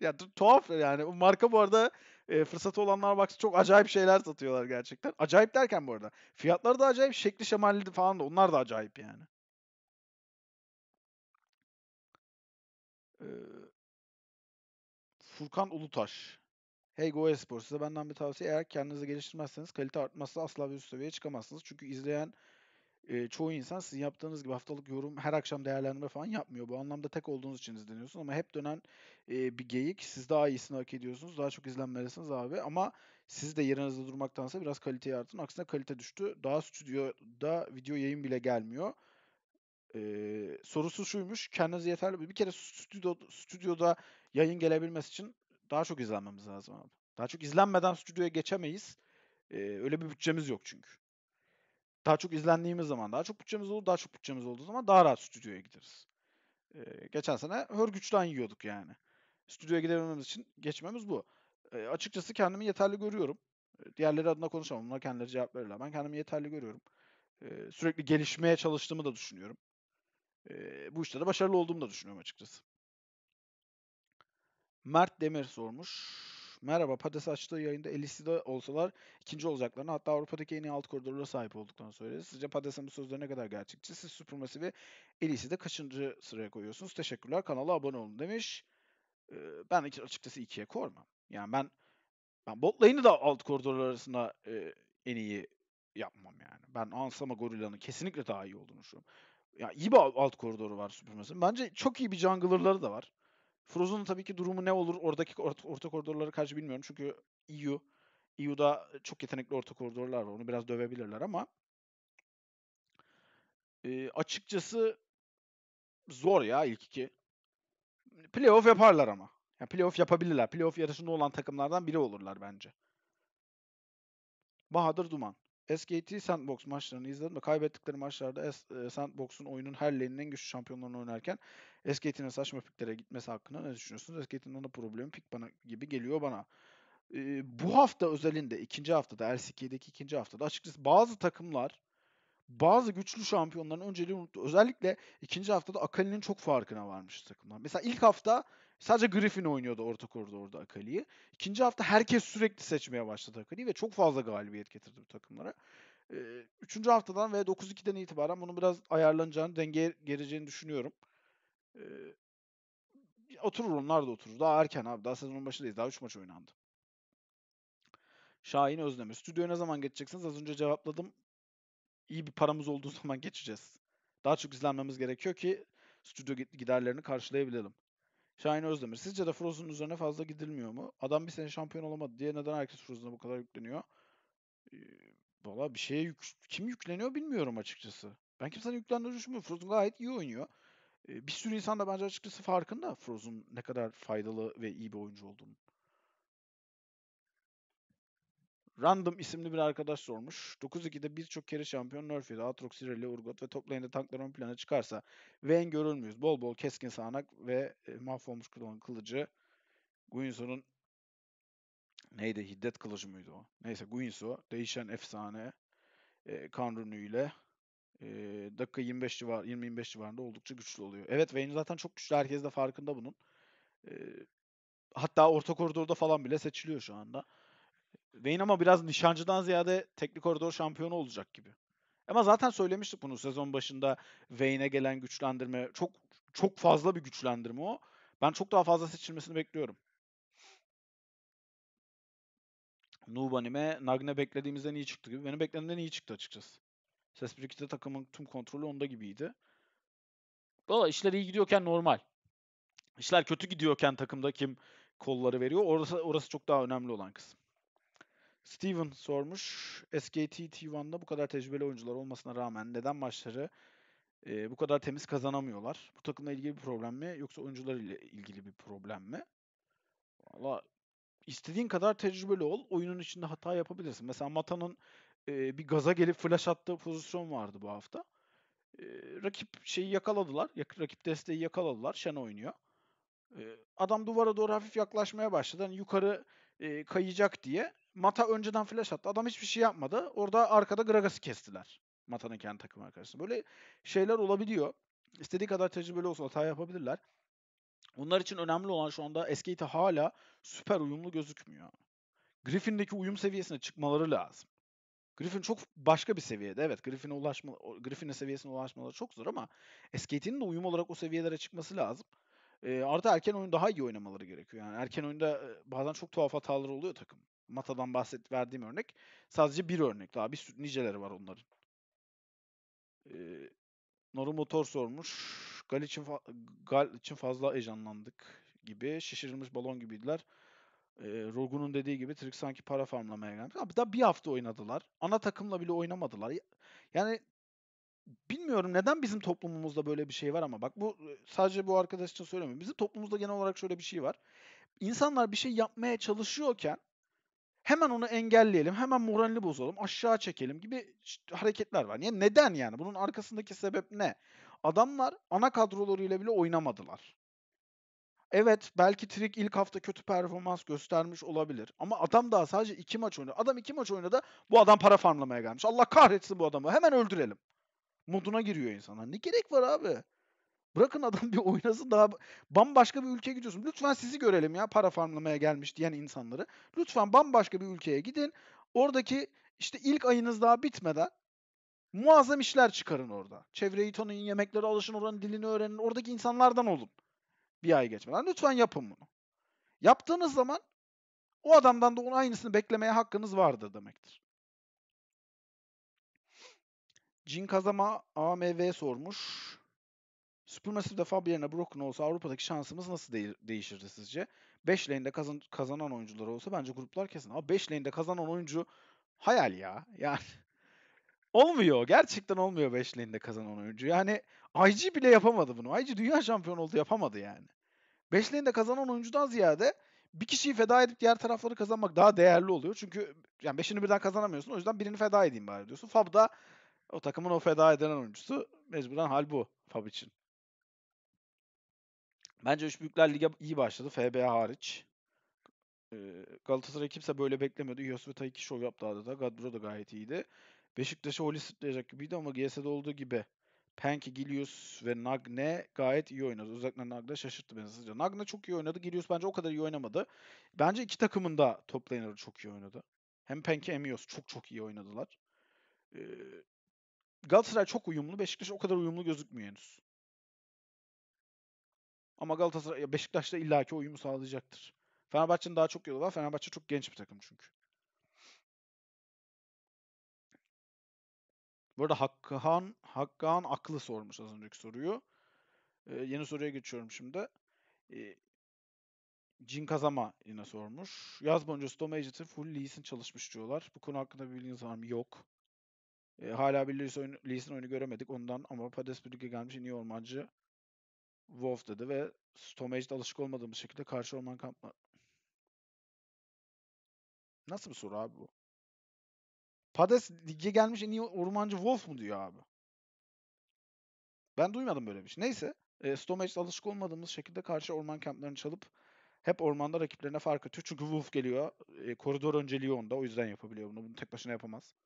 ya tuhaf yani. bu marka bu arada e, fırsatı olanlar baksın çok acayip şeyler satıyorlar gerçekten. Acayip derken bu arada. Fiyatları da acayip, şekli şemalli falan da onlar da acayip yani. Ee, Furkan Ulutaş. Hey Go Espor size benden bir tavsiye. Eğer kendinizi geliştirmezseniz kalite artmazsa asla bir üst seviyeye çıkamazsınız. Çünkü izleyen e, çoğu insan sizin yaptığınız gibi haftalık yorum, her akşam değerlendirme falan yapmıyor. Bu anlamda tek olduğunuz için izleniyorsunuz ama hep dönen e, bir geyik. Siz daha iyisini hak ediyorsunuz. Daha çok izlenmelisiniz abi ama siz de yerinizde durmaktansa biraz kaliteyi artın. Aksine kalite düştü. Daha stüdyoda video yayın bile gelmiyor. Ee, sorusu şuymuş. Kendinize yeterli. Bir kere stüdyo, stüdyoda yayın gelebilmesi için daha çok izlenmemiz lazım abi. Daha çok izlenmeden stüdyoya geçemeyiz. Ee, öyle bir bütçemiz yok çünkü. Daha çok izlendiğimiz zaman, daha çok bütçemiz olur, daha çok bütçemiz olduğu zaman daha rahat stüdyoya gideriz. Ee, geçen sene hörgüçten yiyorduk yani. Stüdyoya gidebilmemiz için geçmemiz bu. Ee, açıkçası kendimi yeterli görüyorum. Diğerleri adına konuşamam. Bunlar kendileri cevap verirler. Ben kendimi yeterli görüyorum. Ee, sürekli gelişmeye çalıştığımı da düşünüyorum. Ee, bu işte de başarılı olduğumu da düşünüyorum açıkçası. Mert Demir sormuş. Merhaba Pades açtığı yayında Elisi'de olsalar ikinci olacaklarını hatta Avrupa'daki en iyi alt koridorlara sahip olduklarını söyledi. Sizce Pades'in bu sözleri ne kadar gerçekçi? Siz Supermassive'i Elisi'de kaçıncı sıraya koyuyorsunuz? Teşekkürler kanala abone olun demiş. Ee, ben açıkçası ikiye koymam. Yani ben ben bot de alt koridorlar arasında e, en iyi yapmam yani. Ben Ansama Gorilla'nın kesinlikle daha iyi olduğunu düşünüyorum. Ya iyi bir alt koridoru var Supermassive. Bence çok iyi bir jungler'ları da var. Frozen'ın tabii ki durumu ne olur oradaki orta, orta koridorlara karşı bilmiyorum. Çünkü EU, EU'da çok yetenekli orta koridorlar var. Onu biraz dövebilirler ama e, açıkçası zor ya ilk iki. Playoff yaparlar ama. Yani playoff yapabilirler. Playoff yarışında olan takımlardan biri olurlar bence. Bahadır Duman. SKT Sandbox maçlarını izledim ve kaybettikleri maçlarda e, Sandbox'un oyunun her lane'in en güçlü şampiyonlarını oynarken SKT'nin saçma piklere gitmesi hakkında ne düşünüyorsunuz? SKT'nin ana problemi pik bana gibi geliyor bana. Ee, bu hafta özelinde ikinci haftada LCK'deki ikinci haftada açıkçası bazı takımlar bazı güçlü şampiyonların önceliği unuttu. Özellikle ikinci haftada Akali'nin çok farkına varmış takımlar. Mesela ilk hafta Sadece Griffin oynuyordu orta koridorda Akali'yi. İkinci hafta herkes sürekli seçmeye başladı Akali'yi ve çok fazla galibiyet getirdi bu takımlara. Ee, üçüncü haftadan ve 9-2'den itibaren bunun biraz ayarlanacağını, denge geleceğini düşünüyorum. Ee, oturur onlar da oturur. Daha erken abi. Daha sezonun başındayız. Daha 3 maç oynandı. Şahin Özdemir. Stüdyoya ne zaman geçeceksiniz? Az önce cevapladım. İyi bir paramız olduğu zaman geçeceğiz. Daha çok izlenmemiz gerekiyor ki stüdyo giderlerini karşılayabilelim. Şahin Özdemir. Sizce de Froz'un üzerine fazla gidilmiyor mu? Adam bir sene şampiyon olamadı diye neden herkes Froz'una bu kadar yükleniyor? Ee, Valla bir şeye yük kim yükleniyor bilmiyorum açıkçası. Ben kimsenin yüklendiğini düşünmüyorum. Frozen gayet iyi oynuyor. Ee, bir sürü insan da bence açıkçası farkında Froz'un ne kadar faydalı ve iyi bir oyuncu olduğunu. Random isimli bir arkadaş sormuş. 9-2'de birçok kere şampiyon Nerfy'de, Atrox, Irelia, Urgot ve toplayında tanklar ön plana çıkarsa Vayne görür müyüz? Bol bol keskin sağanak ve e, mahvolmuş kılıcı. kılıcı. Guinsoo'nun neydi? Hiddet kılıcı mıydı o? Neyse Guinsoo değişen efsane e, kanrunu ile e, dakika 25 civar 20-25 civarında oldukça güçlü oluyor. Evet Vayne zaten çok güçlü. Herkes de farkında bunun. E, hatta orta koridorda falan bile seçiliyor şu anda. Wayne ama biraz nişancıdan ziyade teknik koridor şampiyonu olacak gibi. Ama zaten söylemiştik bunu sezon başında Wayne'e gelen güçlendirme çok çok fazla bir güçlendirme o. Ben çok daha fazla seçilmesini bekliyorum. Nubanime Nagne beklediğimizden iyi çıktı gibi. Benim beklediğimden iyi çıktı açıkçası. Ses 1-2'de takımın tüm kontrolü onda gibiydi. Valla işler iyi gidiyorken normal. İşler kötü gidiyorken takımda kim kolları veriyor. Orası, orası çok daha önemli olan kısım. Steven sormuş. SKT T1'da bu kadar tecrübeli oyuncular olmasına rağmen neden maçları e, bu kadar temiz kazanamıyorlar? Bu takımla ilgili bir problem mi yoksa oyuncular ile ilgili bir problem mi? Valla istediğin kadar tecrübeli ol. Oyunun içinde hata yapabilirsin. Mesela Mata'nın e, bir gaza gelip flash attığı pozisyon vardı bu hafta. E, rakip şeyi yakaladılar. Rakip desteği yakaladılar. Şen oynuyor. E, adam duvara doğru hafif yaklaşmaya başladı. yani yukarı e, kayacak diye Mata önceden flash attı. Adam hiçbir şey yapmadı. Orada arkada Gragas'ı kestiler. Mata'nın kendi takım arkadaşını. Böyle şeyler olabiliyor. İstediği kadar tecrübeli olsun hata yapabilirler. Onlar için önemli olan şu anda Escate'e hala süper uyumlu gözükmüyor. Griffin'deki uyum seviyesine çıkmaları lazım. Griffin çok başka bir seviyede. Evet Griffin'e ulaşma Griffin'e seviyesine ulaşmaları çok zor ama SKT'nin de uyum olarak o seviyelere çıkması lazım. E, artı erken oyun daha iyi oynamaları gerekiyor. Yani erken oyunda bazen çok tuhaf hatalar oluyor takım. Mata'dan bahset verdiğim örnek sadece bir örnek. Daha bir sürü niceleri var onların. Ee, Noru Motor sormuş. Gal için, fa Gal için fazla heyecanlandık gibi. Şişirilmiş balon gibiydiler. Ee, Rogu'nun dediği gibi Trik sanki para farmlamaya gelmiş. Abi daha bir hafta oynadılar. Ana takımla bile oynamadılar. Yani bilmiyorum neden bizim toplumumuzda böyle bir şey var ama bak bu sadece bu arkadaş için söylemiyorum. Bizim toplumumuzda genel olarak şöyle bir şey var. İnsanlar bir şey yapmaya çalışıyorken hemen onu engelleyelim, hemen moralini bozalım, aşağı çekelim gibi hareketler var. Niye? neden yani? Bunun arkasındaki sebep ne? Adamlar ana kadrolarıyla bile oynamadılar. Evet belki Trick ilk hafta kötü performans göstermiş olabilir. Ama adam daha sadece iki maç oynadı. Adam iki maç oynadı. Bu adam para farmlamaya gelmiş. Allah kahretsin bu adamı. Hemen öldürelim. Moduna giriyor insanlar. Ne gerek var abi? Bırakın adam bir oynasın daha bambaşka bir ülkeye gidiyorsun. Lütfen sizi görelim ya para farmlamaya gelmiş diyen insanları. Lütfen bambaşka bir ülkeye gidin. Oradaki işte ilk ayınız daha bitmeden muazzam işler çıkarın orada. Çevreyi tanıyın, yemeklere alışın, oranın dilini öğrenin. Oradaki insanlardan olun. Bir ay geçmeden. Lütfen yapın bunu. Yaptığınız zaman o adamdan da onun aynısını beklemeye hakkınız vardır demektir. Cin Kazama AMV sormuş. Supermassive defa bir yerine Broken olsa Avrupa'daki şansımız nasıl de- değişirdi sizce? 5 lane'de kazan- kazanan oyuncular olsa bence gruplar kesin. Ama 5 lane'de kazanan oyuncu hayal ya. Yani olmuyor. Gerçekten olmuyor 5 lane'de kazanan oyuncu. Yani IG bile yapamadı bunu. IG dünya şampiyonu oldu yapamadı yani. 5 lane'de kazanan oyuncudan ziyade bir kişiyi feda edip diğer tarafları kazanmak daha değerli oluyor. Çünkü yani beşini birden kazanamıyorsun. O yüzden birini feda edeyim bari diyorsun. Fab da o takımın o feda edilen oyuncusu mecburen hal bu Fab için. Bence üç büyükler lige iyi başladı. FBA hariç. Galatasaray kimse böyle beklemiyordu. Yosef Tayyip şov yaptı adı da. Kadro da gayet iyiydi. Beşiktaş'a Oli sırtlayacak gibiydi ama GS'de olduğu gibi Penki, Gilius ve Nagne gayet iyi oynadı. Özellikle Nagne şaşırttı beni sizce. Nagne çok iyi oynadı. Gilius bence o kadar iyi oynamadı. Bence iki takımın da top çok iyi oynadı. Hem Penki hem Yos çok çok iyi oynadılar. Galatasaray çok uyumlu. Beşiktaş o kadar uyumlu gözükmüyor henüz. Ama Galatasaray, beşiktaş Beşiktaş'ta illaki uyumu sağlayacaktır. Fenerbahçe'nin daha çok yolu var. Fenerbahçe çok genç bir takım çünkü. Bu arada Hakkan, Hakkan Aklı sormuş az önceki soruyu. Ee, yeni soruya geçiyorum şimdi. Ee, Jin Kazama yine sormuş. Yaz boyunca Stone Agent'ı full Lee'sin çalışmış diyorlar. Bu konu hakkında bir bilginiz var mı? Yok. Ee, hala bir Lee'sin oyunu, Lee's oyunu göremedik ondan ama Pades Brügge gelmiş en iyi ormancı Wolf dedi ve Stone Age'de alışık olmadığımız şekilde karşı orman kampları. Nasıl bir soru abi bu? Pades lige gelmiş en iyi ormancı Wolf mu diyor abi? Ben duymadım böyle bir şey. Neyse. E, Stone Age'de alışık olmadığımız şekilde karşı orman kamplarını çalıp hep ormanda rakiplerine fark atıyor. Çünkü Wolf geliyor. E, koridor önceliği onda. O yüzden yapabiliyor bunu. Bunu tek başına yapamaz.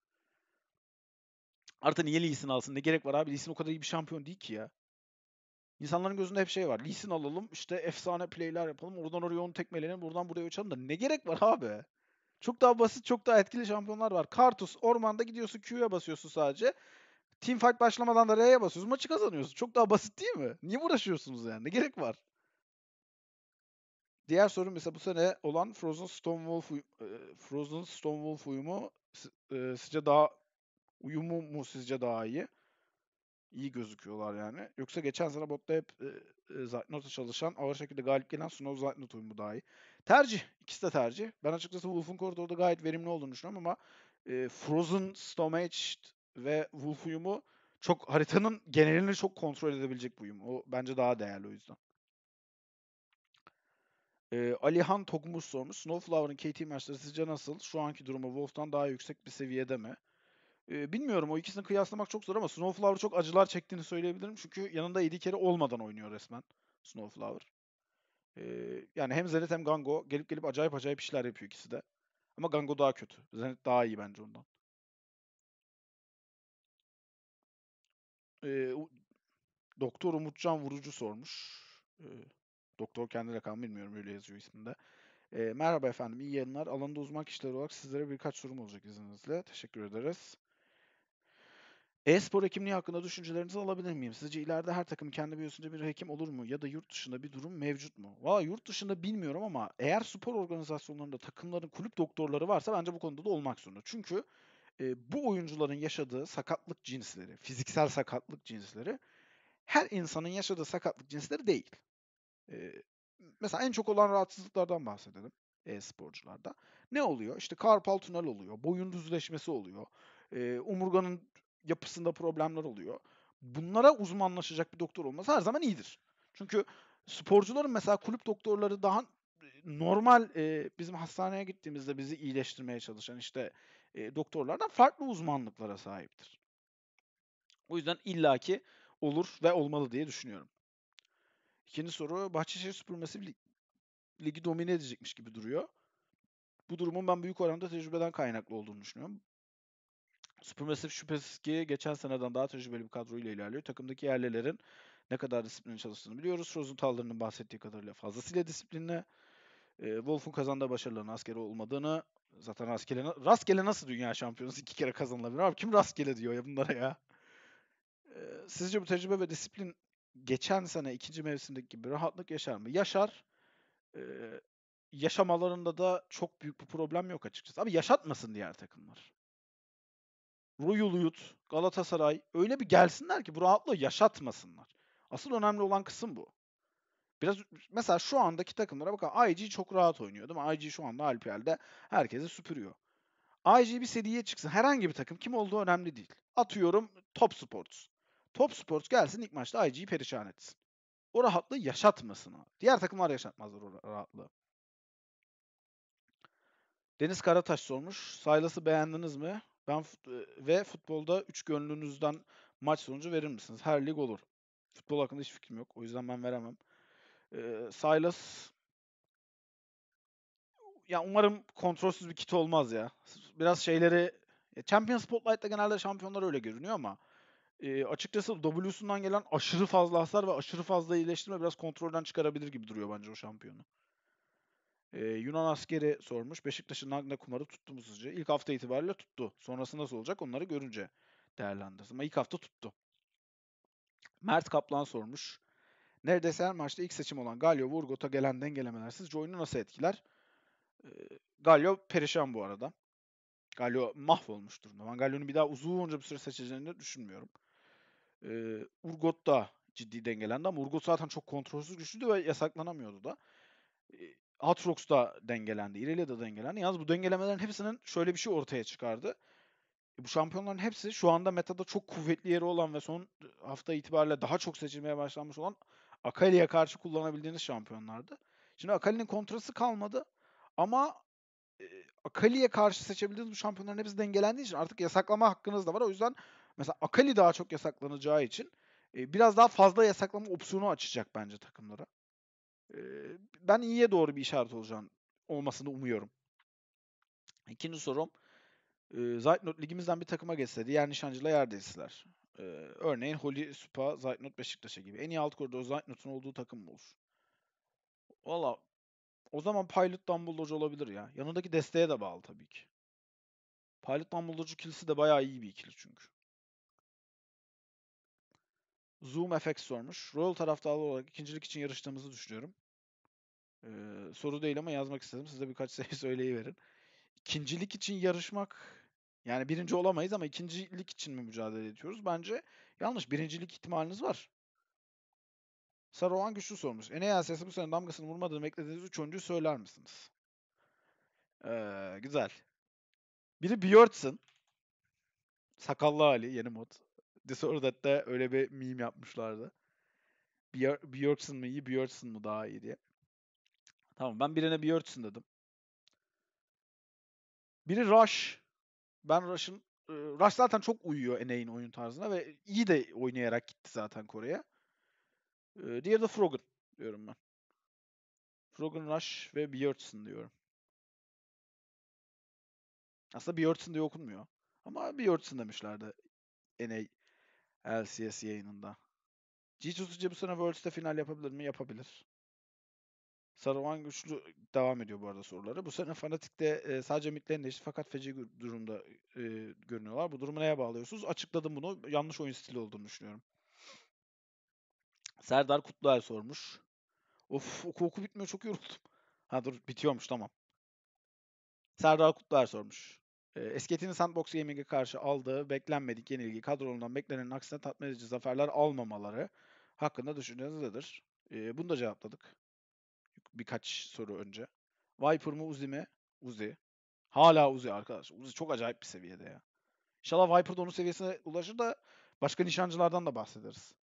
Artı niye Lee alsın? Ne gerek var abi? Lee o kadar iyi bir şampiyon değil ki ya. İnsanların gözünde hep şey var. Lisin alalım işte efsane playler yapalım. Oradan oraya onu tekmeleyelim. Buradan buraya uçalım da ne gerek var abi? Çok daha basit, çok daha etkili şampiyonlar var. Kartus ormanda gidiyorsun Q'ya basıyorsun sadece. Team fight başlamadan da R'ye basıyorsun. Maçı kazanıyorsun. Çok daha basit değil mi? Niye uğraşıyorsunuz yani? Ne gerek var? Diğer soru mesela bu sene olan Frozen Stone Wolf e, Frozen Stone Wolf uyumu e, sizce daha uyumu mu sizce daha iyi? iyi gözüküyorlar yani. Yoksa geçen sene botta hep e, e, çalışan ağır şekilde galip gelen Snow Zaytnot uyumu daha iyi. Tercih. ikisi de tercih. Ben açıkçası Wolf'un koridorda gayet verimli olduğunu düşünüyorum ama e, Frozen, Stomaged ve Wolf uyumu çok haritanın genelini çok kontrol edebilecek bir uyum. O bence daha değerli o yüzden. E, Alihan Tokmuş sormuş. Snowflower'ın KT maçları sizce nasıl? Şu anki durumu Wolf'tan daha yüksek bir seviyede mi? bilmiyorum o ikisini kıyaslamak çok zor ama Snowflower çok acılar çektiğini söyleyebilirim. Çünkü yanında Eddie Carey olmadan oynuyor resmen Snowflower. yani hem Zenit hem Gango gelip gelip acayip acayip işler yapıyor ikisi de. Ama Gango daha kötü. Zenit daha iyi bence ondan. Doktor Umutcan Vurucu sormuş. doktor kendi rakam bilmiyorum öyle yazıyor isminde. E, merhaba efendim iyi yayınlar. Alanda uzman kişiler olarak sizlere birkaç sorum olacak izninizle. Teşekkür ederiz. E-spor hekimliği hakkında düşüncelerinizi alabilir miyim? Sizce ileride her takım kendi büyüsünde bir hekim olur mu? Ya da yurt dışında bir durum mevcut mu? Valla yurt dışında bilmiyorum ama eğer spor organizasyonlarında takımların kulüp doktorları varsa bence bu konuda da olmak zorunda. Çünkü e, bu oyuncuların yaşadığı sakatlık cinsleri, fiziksel sakatlık cinsleri her insanın yaşadığı sakatlık cinsleri değil. E, mesela en çok olan rahatsızlıklardan bahsedelim e-sporcularda. Ne oluyor? İşte karpal tünel oluyor, boyun düzleşmesi oluyor, e, omurganın yapısında problemler oluyor. Bunlara uzmanlaşacak bir doktor olması her zaman iyidir. Çünkü sporcuların mesela kulüp doktorları daha e, normal e, bizim hastaneye gittiğimizde bizi iyileştirmeye çalışan işte e, doktorlardan farklı uzmanlıklara sahiptir. O yüzden illaki olur ve olmalı diye düşünüyorum. İkinci soru Bahçeşehir Süpürmesi ligi domine edecekmiş gibi duruyor. Bu durumun ben büyük oranda tecrübeden kaynaklı olduğunu düşünüyorum. Supermassive şüphesiz ki geçen seneden daha tecrübeli bir kadroyla ilerliyor. Takımdaki yerlilerin ne kadar disiplinli çalıştığını biliyoruz. Rosenthaler'ın bahsettiği kadarıyla fazlasıyla disiplinli. E, Wolf'un kazandığı başarıların askeri olmadığını zaten rastgele, rastgele nasıl dünya şampiyonası iki kere kazanılabilir? Abi kim rastgele diyor ya bunlara ya? E, sizce bu tecrübe ve disiplin geçen sene ikinci mevsimdeki gibi rahatlık yaşar mı? Yaşar. E, yaşamalarında da çok büyük bir problem yok açıkçası. Abi yaşatmasın diğer takımlar. Royal Youth, Galatasaray öyle bir gelsinler ki bu rahatlığı yaşatmasınlar. Asıl önemli olan kısım bu. Biraz mesela şu andaki takımlara bakın IG çok rahat oynuyor değil mi? IG şu anda LPL'de herkese süpürüyor. IG bir seviyeye çıksın. Herhangi bir takım kim olduğu önemli değil. Atıyorum Top Sports. Top Sports gelsin ilk maçta IG'yi perişan etsin. O rahatlığı yaşatmasın. Diğer takımlar yaşatmazlar o rahatlığı. Deniz Karataş sormuş. Saylas'ı beğendiniz mi? Ben fut ve futbolda üç gönlünüzden maç sonucu verir misiniz? Her lig olur. Futbol hakkında hiç fikrim yok. O yüzden ben veremem. Ee, Silas ya umarım kontrolsüz bir kit olmaz ya. Biraz şeyleri Champion Spotlight'ta genelde şampiyonlar öyle görünüyor ama e, açıkçası W'sundan gelen aşırı fazla hasar ve aşırı fazla iyileştirme biraz kontrolden çıkarabilir gibi duruyor bence o şampiyonu. Ee, Yunan askeri sormuş. Beşiktaş'ın hangi kumarı tuttu mu sizce? İlk hafta itibariyle tuttu. Sonrası nasıl olacak onları görünce değerlendiririz. Ama ilk hafta tuttu. Mert Kaplan sormuş. Neredeyse her maçta ilk seçim olan Galio Vurgot'a gelen dengelemeler sizce oyunu nasıl etkiler? Ee, Galio perişan bu arada. Galio mahvolmuş durumda. Ben Galio'nun bir daha uzunca bir süre seçeceğini de düşünmüyorum. Ee, Urgot da ciddi dengelendi ama Urgot zaten çok kontrolsüz güçlüydü ve yasaklanamıyordu da. Atrox da dengelendi. İrelia da dengelendi. Yalnız bu dengelemelerin hepsinin şöyle bir şey ortaya çıkardı. E, bu şampiyonların hepsi şu anda metada çok kuvvetli yeri olan ve son hafta itibariyle daha çok seçilmeye başlanmış olan Akali'ye karşı kullanabildiğiniz şampiyonlardı. Şimdi Akali'nin kontrası kalmadı ama e, Akali'ye karşı seçebildiğiniz bu şampiyonların hepsi dengelendiği için artık yasaklama hakkınız da var. O yüzden mesela Akali daha çok yasaklanacağı için e, biraz daha fazla yasaklama opsiyonu açacak bence takımlara ben iyiye doğru bir işaret olacağını olmasını umuyorum. İkinci sorum. E, Zaytnot ligimizden bir takıma geçse diğer nişancıyla yer değiştiler. örneğin Holy Spa, Zaytnot Beşiktaş'a gibi. En iyi alt koridor Zaytnot'un olduğu takım mı olur? Valla o zaman Pilot Dumbledore olabilir ya. Yanındaki desteğe de bağlı tabii ki. Pilot Dumbledore'cu kilisi de bayağı iyi bir ikili çünkü. Zoom FX sormuş. Royal taraftarı olarak ikincilik için yarıştığımızı düşünüyorum. Ee, soru değil ama yazmak istedim. Size birkaç şey söyleyiverin. İkincilik için yarışmak yani birinci olamayız ama ikincilik için mi mücadele ediyoruz? Bence yanlış. Birincilik ihtimaliniz var. Saruhan Güçlü sormuş. Enea sesi bu sene damgasını vurmadığını beklediğiniz üçüncü söyler misiniz? Ee, güzel. Biri Björnsson. Sakallı Ali yeni mod. Disordered'da öyle bir meme yapmışlardı. Björksen mı iyi, Björksen mı daha iyi diye. Tamam ben birine Björksen dedim. Biri Rush. Ben Rush'ın Rush zaten çok uyuyor NA'in oyun tarzına ve iyi de oynayarak gitti zaten Kore'ye. Diğeri de Froggen diyorum ben. Froggen Rush ve Björksen diyorum. Aslında Björksen diye okunmuyor. Ama Björksen demişlerdi NA LCS yayınında. G2 bu sene Worlds'te final yapabilir mi? Yapabilir. Saruman güçlü devam ediyor bu arada soruları. Bu sene Fanatik'te e, sadece midlerinde işte fakat feci durumda e, görünüyorlar. Bu durumu neye bağlıyorsunuz? Açıkladım bunu. Yanlış oyun stili olduğunu düşünüyorum. Serdar Kutluer sormuş. Of oku oku bitmiyor çok yoruldum. Ha dur bitiyormuş tamam. Serdar Kutluer sormuş. Esketini Sandbox Gaming'e karşı aldığı beklenmedik yenilgi kadrolundan beklenenin aksine tatmin edici zaferler almamaları hakkında düşünceniz nedir? E, bunu da cevapladık. Birkaç soru önce. Viper mı Uzi mi? Uzi. Hala Uzi arkadaş. Uzi çok acayip bir seviyede ya. İnşallah Viper onun seviyesine ulaşır da başka nişancılardan da bahsederiz.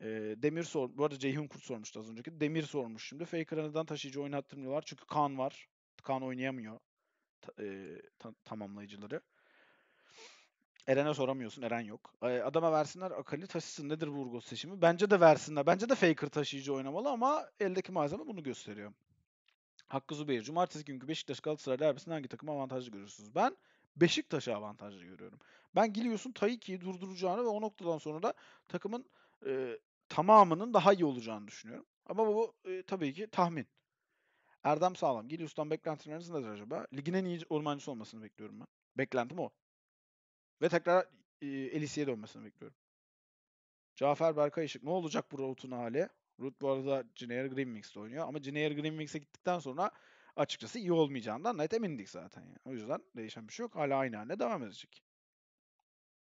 E, Demir sor. Bu arada Ceyhun Kurt sormuştu az önceki. Demir sormuş şimdi. Faker'ın neden taşıyıcı oynattırmıyorlar? Çünkü Kaan var. Kaan oynayamıyor e, ta, tamamlayıcıları. Eren'e soramıyorsun. Eren yok. adama versinler Akali taşısın. Nedir Burgos seçimi? Bence de versinler. Bence de Faker taşıyıcı oynamalı ama eldeki malzeme bunu gösteriyor. Hakkı Zubeyir. Cumartesi günkü Beşiktaş Galatasaray derbisinde hangi takımı avantajlı görürsünüz? Ben Beşiktaş'ı avantajlı görüyorum. Ben Gilius'un Tayyiki'yi durduracağını ve o noktadan sonra da takımın e, tamamının daha iyi olacağını düşünüyorum. Ama bu e, tabii ki tahmin. Erdem Sağlam. Gilius'tan beklentileriniz nedir acaba? Ligin en iyi ormancısı olmasını bekliyorum ben. Beklentim o. Ve tekrar e, Elisi'ye dönmesini bekliyorum. Cafer Berkay Işık. Ne olacak bu Root'un hali? Root bu arada Cineer Greenwings'de oynuyor. Ama Cineer Greenwings'e gittikten sonra açıkçası iyi olmayacağından net emindik zaten. Yani. O yüzden değişen bir şey yok. Hala aynı haline devam edecek.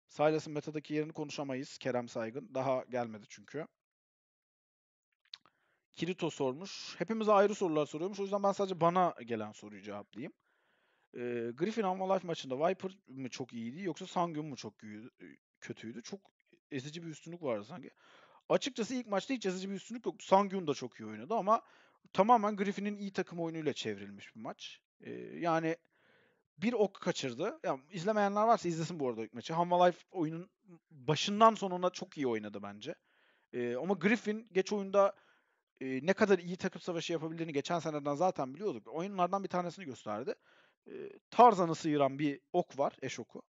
Silas'ın metadaki yerini konuşamayız. Kerem Saygın. Daha gelmedi çünkü. Kirito sormuş. Hepimize ayrı sorular soruyormuş. O yüzden ben sadece bana gelen soruyu cevaplayayım. E, Griffin Alma Life maçında Viper mı çok iyiydi yoksa Sangyun mu çok ıı, kötüydü? Çok ezici bir üstünlük vardı sanki. Açıkçası ilk maçta hiç ezici bir üstünlük yok. Sangyun da çok iyi oynadı ama tamamen Griffin'in iyi takım oyunuyla çevrilmiş bir maç. E, yani bir ok kaçırdı. Yani izlemeyenler varsa izlesin bu arada ilk maçı. Hanma Life oyunun başından sonuna çok iyi oynadı bence. ee, ama Griffin geç oyunda e, ne kadar iyi takım savaşı yapabildiğini geçen seneden zaten biliyorduk. Oyunlardan bir tanesini gösterdi. E, Tarzan'ı sıyıran bir ok var, eşoku.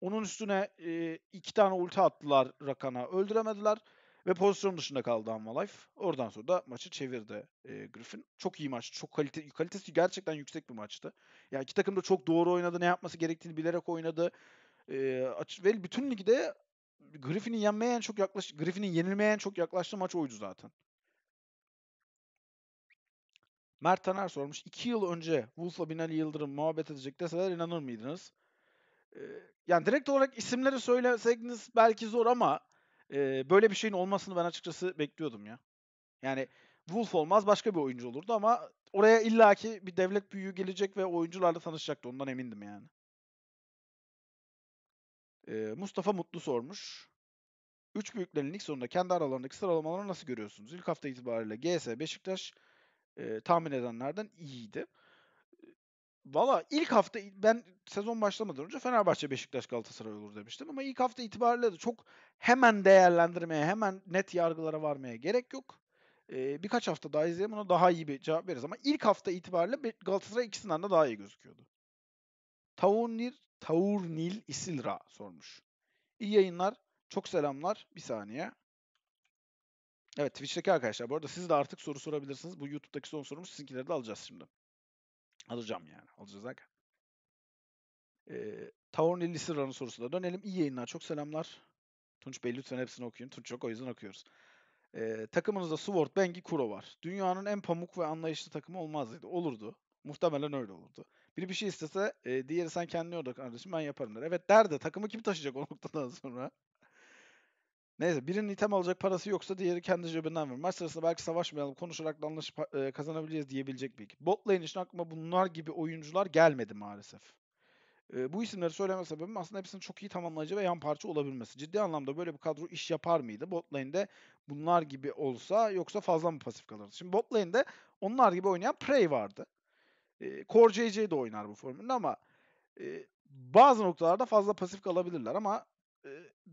Onun üstüne e, iki tane ulti attılar Rakan'a. Öldüremediler ve pozisyon dışında kaldı Ammalife. Oradan sonra da maçı çevirdi e, Griffin. Çok iyi maç. Çok kalite, kalitesi gerçekten yüksek bir maçtı. Yani iki takım da çok doğru oynadı. Ne yapması gerektiğini bilerek oynadı. E, aç, ve bütün ligde Griffin'in yenmeye en çok yaklaş Griffin'in yenilmeye en çok yaklaştığı maç oydu zaten. Mert Taner sormuş. 2 yıl önce Wolf'la Binali Yıldırım muhabbet edecek deseler inanır mıydınız? Ee, yani direkt olarak isimleri söyleseydiniz belki zor ama e, böyle bir şeyin olmasını ben açıkçası bekliyordum ya. Yani Wolf olmaz başka bir oyuncu olurdu ama oraya illaki bir devlet büyüğü gelecek ve oyuncularla tanışacaktı. Ondan emindim yani. Ee, Mustafa Mutlu sormuş. Üç büyüklerin ilk sonunda kendi aralarındaki sıralamaları nasıl görüyorsunuz? İlk hafta itibariyle GS Beşiktaş, e, tahmin edenlerden iyiydi. Valla ilk hafta ben sezon başlamadan önce Fenerbahçe, Beşiktaş, Galatasaray olur demiştim ama ilk hafta itibariyle de çok hemen değerlendirmeye, hemen net yargılara varmaya gerek yok. Ee, birkaç hafta daha izleyelim ona daha iyi bir cevap veririz ama ilk hafta itibariyle Galatasaray ikisinden de daha iyi gözüküyordu. Tavurnil, Tavurnil Isilra sormuş. İyi yayınlar, çok selamlar. Bir saniye. Evet Twitch'teki arkadaşlar bu arada siz de artık soru sorabilirsiniz. Bu YouTube'daki son sorumuz sizinkileri de alacağız şimdi. Alacağım yani. Alacağız hakikaten. Ee, Taornilli Sırra'nın sorusuna dönelim. İyi yayınlar. Çok selamlar. Tunç Bey lütfen hepsini okuyun. Tunç çok o yüzden okuyoruz. Ee, takımınızda Sword, Bengi, Kuro var. Dünyanın en pamuk ve anlayışlı takımı olmazdı. Olurdu. Muhtemelen öyle olurdu. Biri bir şey istese e, diğeri sen kendini orada kardeşim ben yaparım der. Evet der de takımı kim taşıyacak o noktadan sonra? Neyse birinin item alacak parası yoksa diğeri kendi cebinden verir. Maç sırasında belki savaşmayalım, konuşarak da anlaşıp e, kazanabileceğiz diyebilecek bir ekip. Bot lane için aklıma bunlar gibi oyuncular gelmedi maalesef. E, bu isimleri söyleme sebebim aslında hepsinin çok iyi tamamlayıcı ve yan parça olabilmesi. Ciddi anlamda böyle bir kadro iş yapar mıydı? Bot lane'de bunlar gibi olsa yoksa fazla mı pasif kalırdı? Şimdi bot lane'de onlar gibi oynayan Prey vardı. E, Core JJ de oynar bu formülde ama e, bazı noktalarda fazla pasif kalabilirler ama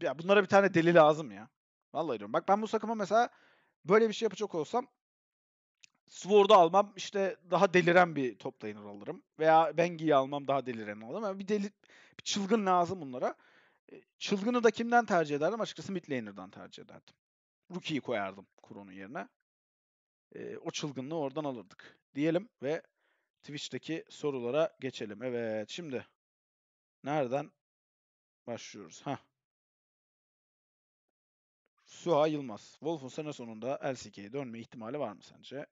ya bunlara bir tane deli lazım ya. Vallahi diyorum. Bak ben bu takıma mesela böyle bir şey yapacak olsam Sword'u almam işte daha deliren bir top laner alırım. Veya Bengi'yi almam daha deliren alırım. Yani bir deli bir çılgın lazım bunlara. Çılgını da kimden tercih ederdim? Açıkçası mid laner'dan tercih ederdim. Rookie'yi koyardım Kuron'un yerine. E, o çılgınlığı oradan alırdık. Diyelim ve Twitch'teki sorulara geçelim. Evet şimdi nereden başlıyoruz? Hah. Suha Yılmaz. Wolf'un sene sonunda LCK'ye dönme ihtimali var mı sence?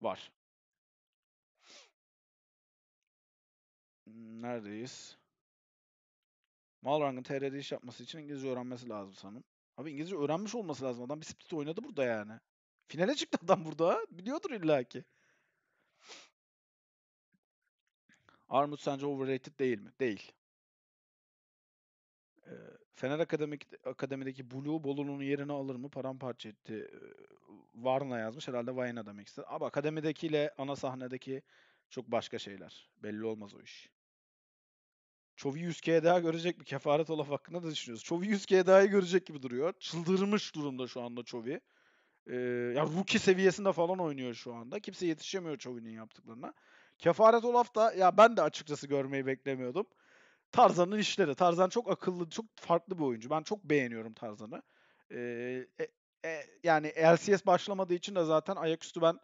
Var. Hmm, neredeyiz? Malrang'ın TRD iş yapması için İngilizce öğrenmesi lazım sanırım. Abi İngilizce öğrenmiş olması lazım. Adam bir split oynadı burada yani. Finale çıktı adam burada. Biliyordur illaki. Armut sence overrated değil mi? Değil. Ee, Fener Akademik, Akademi'deki Blue Bolu'nun yerini alır mı? Paramparça etti. Varna yazmış. Herhalde Vayna demek istedi. Ama akademidekiyle ana sahnedeki çok başka şeyler. Belli olmaz o iş. Çovi 100 daha görecek mi? Kefaret Olaf hakkında da düşünüyoruz. Çovi 100 daha görecek gibi duruyor. Çıldırmış durumda şu anda Çovi. Ee, ya rookie seviyesinde falan oynuyor şu anda. Kimse yetişemiyor Çovi'nin yaptıklarına. Kefaret Olaf da ya ben de açıkçası görmeyi beklemiyordum. Tarzan'ın işleri. Tarzan çok akıllı, çok farklı bir oyuncu. Ben çok beğeniyorum Tarzan'ı. Ee, e, e, yani LCS başlamadığı için de zaten ayaküstü ben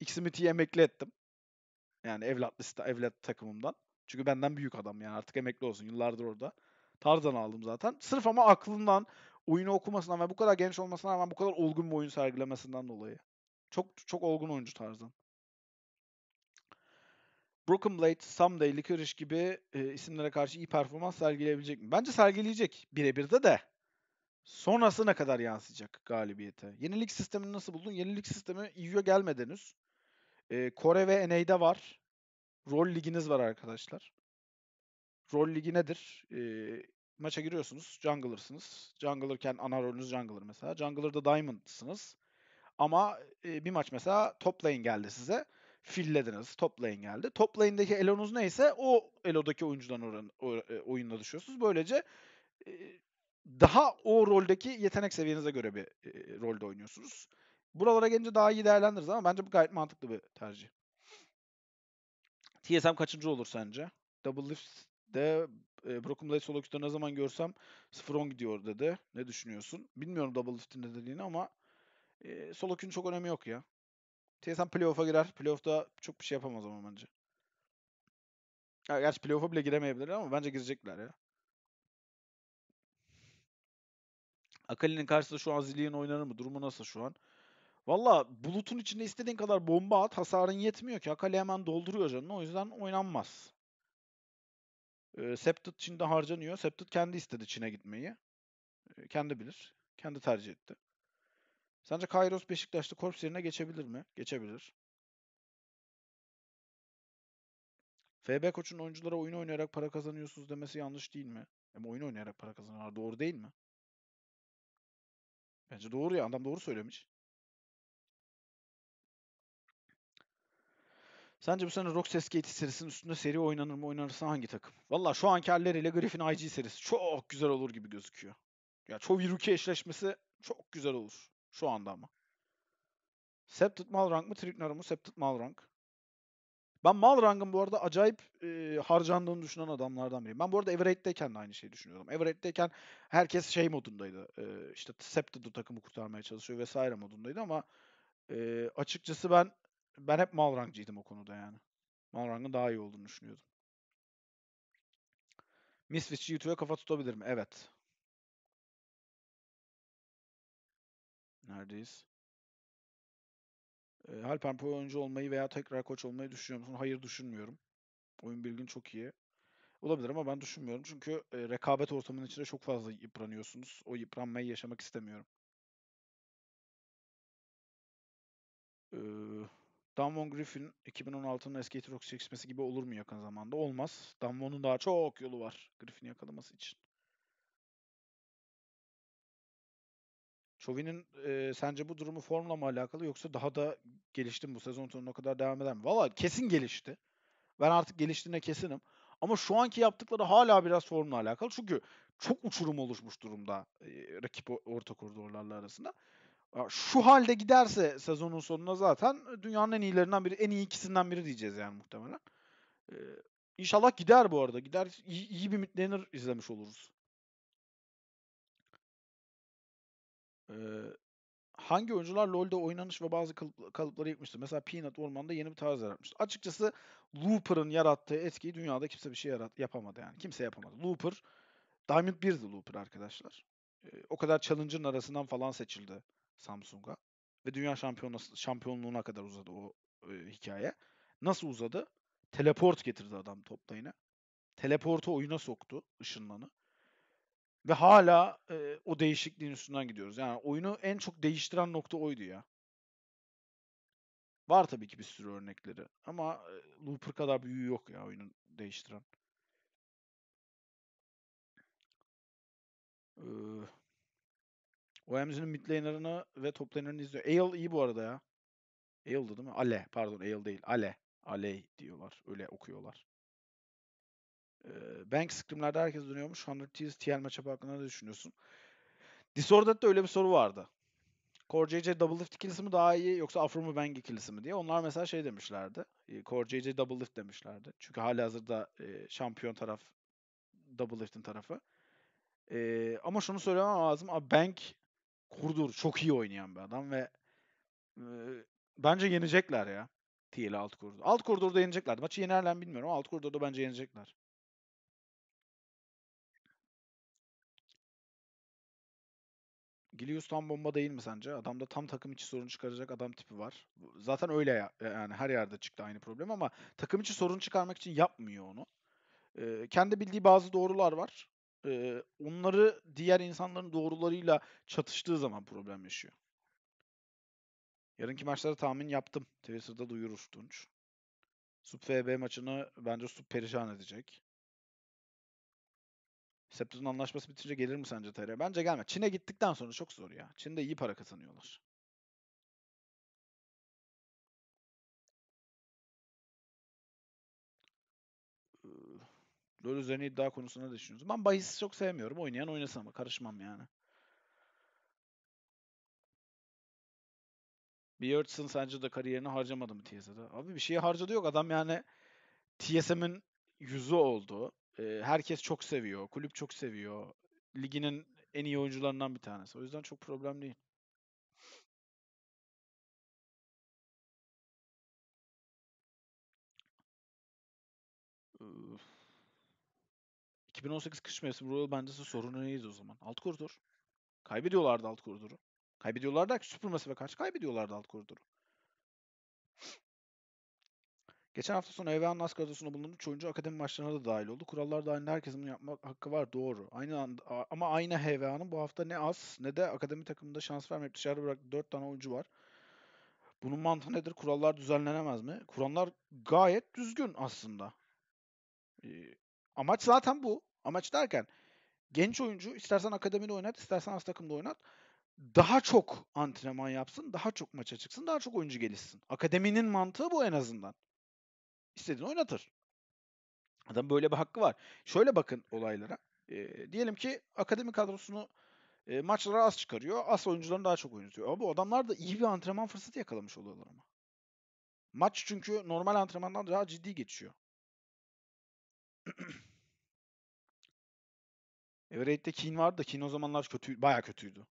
X-Smith'i emekli ettim. Yani evlat liste, evlat takımımdan. Çünkü benden büyük adam yani artık emekli olsun. Yıllardır orada. Tarzan aldım zaten. Sırf ama aklından, oyunu okumasından ve bu kadar genç olmasından rağmen bu kadar olgun bir oyun sergilemesinden dolayı. Çok çok olgun oyuncu Tarzan. Broken Blade, Someday, Licorice gibi e, isimlere karşı iyi performans sergileyebilecek mi? Bence sergileyecek birebir de de. ne kadar yansıyacak galibiyete. Yenilik sistemini nasıl buldun? Yenilik sistemi EU'ya gelmedi henüz. E, Kore ve NA'de var. Rol liginiz var arkadaşlar. Rol ligi nedir? E, maça giriyorsunuz. Jungler'sınız. Jungler'ken ana rolünüz Jungler mesela. Jungler'da Diamond'sınız. Ama e, bir maç mesela top lane geldi size fillediniz. Top lane geldi. toplayındaki elonuz neyse o elodaki oyuncudan oran, e, oyunla düşüyorsunuz. Böylece e, daha o roldeki yetenek seviyenize göre bir e, rolde oynuyorsunuz. Buralara gelince daha iyi değerlendiririz ama bence bu gayet mantıklı bir tercih. TSM kaçıncı olur sence? Double Lift'de e, Broken Blade solo ne zaman görsem 0-10 gidiyor dedi. Ne düşünüyorsun? Bilmiyorum Double Lift'in ne dediğini ama e, solo çok önemi yok ya. TSM playoff'a girer. Playoff'ta çok bir şey yapamaz ama bence. Ya, gerçi playoff'a bile giremeyebilir ama bence girecekler ya. Akali'nin karşısında şu an Zillion oynanır mı? Durumu nasıl şu an? Valla bulutun içinde istediğin kadar bomba at. Hasarın yetmiyor ki. Akali hemen dolduruyor canını. O yüzden oynanmaz. E, ee, Septet Çin'de harcanıyor. Septet kendi istedi Çin'e gitmeyi. E, kendi bilir. Kendi tercih etti. Sence Kairos Beşiktaş'ta Korps yerine geçebilir mi? Geçebilir. FB koçun oyunculara oyun oynayarak para kazanıyorsunuz demesi yanlış değil mi? Hem oyun oynayarak para kazanıyorlar. Doğru değil mi? Bence doğru ya. Adam doğru söylemiş. Sence bu sene Roxas Gate serisinin üstünde seri oynanır mı? Oynanırsa hangi takım? Valla şu anki halleriyle Griffin IG serisi çok güzel olur gibi gözüküyor. Ya Çoviruki eşleşmesi çok güzel olur. Şu anda ama. Septet Malrang mı Trignar mı? Septet Malrang. Ben Malrang'ın bu arada acayip e, harcandığını düşünen adamlardan biriyim. Ben bu arada Everett'teyken de aynı şeyi düşünüyordum. Everett'teyken herkes şey modundaydı. E, işte Septet'ı takımı kurtarmaya çalışıyor vesaire modundaydı ama e, açıkçası ben ben hep Malrang'cıydım o konuda yani. Malrang'ın daha iyi olduğunu düşünüyordum. Misfits YouTube'a kafa tutabilir mi? Evet. Neredeyiz? E, ee, Halper Pro oyuncu olmayı veya tekrar koç olmayı düşünüyor musun? Hayır düşünmüyorum. Oyun bilgin çok iyi. Olabilir ama ben düşünmüyorum. Çünkü e, rekabet ortamının içinde çok fazla yıpranıyorsunuz. O yıpranmayı yaşamak istemiyorum. Ee, Damwon Griffin 2016'nın eski Rock çekişmesi gibi olur mu yakın zamanda? Olmaz. Damwon'un daha çok yolu var Griffin'i yakalaması için. Çovin'in e, sence bu durumu formla mı alakalı yoksa daha da gelişti mi bu sezon sonuna kadar devam eder mi? Valla kesin gelişti. Ben artık geliştiğine kesinim. Ama şu anki yaptıkları hala biraz formla alakalı. Çünkü çok uçurum oluşmuş durumda e, rakip orta koridorlarla arasında. Şu halde giderse sezonun sonuna zaten dünyanın en iyilerinden biri, en iyi ikisinden biri diyeceğiz yani muhtemelen. E, inşallah gider bu arada. Gider iyi, iyi bir midlaner izlemiş oluruz. hangi oyuncular LoL'de oynanış ve bazı kalıp, kalıpları yıkmıştı. Mesela Peanut Orman'da yeni bir tarz yaratmıştı. Açıkçası Looper'ın yarattığı etkiyi dünyada kimse bir şey yarat yapamadı yani. Kimse yapamadı. Looper, Diamond 1'di Looper arkadaşlar. Ee, o kadar challenge'ın arasından falan seçildi Samsung'a. Ve dünya şampiyonluğuna kadar uzadı o e, hikaye. Nasıl uzadı? Teleport getirdi adam toplayına. Teleportu oyuna soktu ışınlanı. Ve hala e, o değişikliğin üstünden gidiyoruz. Yani oyunu en çok değiştiren nokta oydu ya. Var tabii ki bir sürü örnekleri. Ama e, Looper kadar büyüğü yok ya oyunu değiştiren. Ee, OMG'nin mid laner'ını ve top laner'ını izliyor. Eyal iyi bu arada ya. Eyal'dı değil mi? Ale. Pardon Eyal değil. Ale. Ale diyorlar. Öyle okuyorlar bank scrimlerde herkes dönüyormuş. 100 Thieves TL maçı hakkında ne düşünüyorsun? Disorder'da öyle bir soru vardı. Core JJ Double Lift ikilisi mi daha iyi yoksa Afro mu bank ikilisi mi diye. Onlar mesela şey demişlerdi. Core JJ Double Lift demişlerdi. Çünkü hali hazırda şampiyon taraf Double Lift'in tarafı. ama şunu söylemem lazım. Bank kurdur. Çok iyi oynayan bir adam ve bence yenecekler ya. TL alt kurdu. Alt koridorda yeneceklerdi. Maçı yenerler bilmiyorum ama alt koridorda bence yenecekler. Gilius tam bomba değil mi sence? Adamda tam takım içi sorun çıkaracak adam tipi var. Zaten öyle ya, e, yani her yerde çıktı aynı problem ama takım içi sorun çıkarmak için yapmıyor onu. Ee, kendi bildiği bazı doğrular var. Ee, onları diğer insanların doğrularıyla çatıştığı zaman problem yaşıyor. Yarınki maçlara tahmin yaptım. Twitter'da duyurur Tunç. Sub FB maçını bence Sub perişan edecek. Septuz'un anlaşması bitince gelir mi sence TR? Bence gelmez. Çin'e gittikten sonra çok zor ya. Çin'de iyi para kazanıyorlar. Ee, LoL üzerine iddia konusunda ne düşünüyorsun? Ben bahis çok sevmiyorum. Oynayan oynasın ama karışmam yani. Björnsson sence de kariyerini harcamadı mı TSM'de? Abi bir şeye harcadı yok. Adam yani TSM'in yüzü oldu herkes çok seviyor. Kulüp çok seviyor. Liginin en iyi oyuncularından bir tanesi. O yüzden çok problem değil. Üf. 2018 kış mevsimi Royal Bendi'si sorunu neydi o zaman? Alt koridor. Kaybediyorlardı alt koridoru. Kaybediyorlardı ki ve karşı kaybediyorlardı alt koridoru. Geçen hafta sonu Evan Nas kadrosunda bulunan 3 oyuncu akademi maçlarına da dahil oldu. Kurallar dahilinde herkesin yapmak hakkı var doğru. Aynı anda, ama aynı HVA'nın bu hafta ne az ne de akademi takımında şans vermeyip dışarıda bıraktığı 4 tane oyuncu var. Bunun mantığı nedir? Kurallar düzenlenemez mi? Kurallar gayet düzgün aslında. E, amaç zaten bu. Amaç derken genç oyuncu istersen akademide oynat, istersen az takımda oynat. Daha çok antrenman yapsın, daha çok maça çıksın, daha çok oyuncu gelişsin. Akademinin mantığı bu en azından istediğini oynatır. Adam böyle bir hakkı var. Şöyle bakın olaylara. E, diyelim ki akademi kadrosunu e, maçlara az çıkarıyor. Az oyuncularını daha çok oynatıyor. Ama bu adamlar da iyi bir antrenman fırsatı yakalamış oluyorlar ama. Maç çünkü normal antrenmandan daha ciddi geçiyor. Everate'de Keane vardı da Keane o zamanlar kötü, baya kötüydü.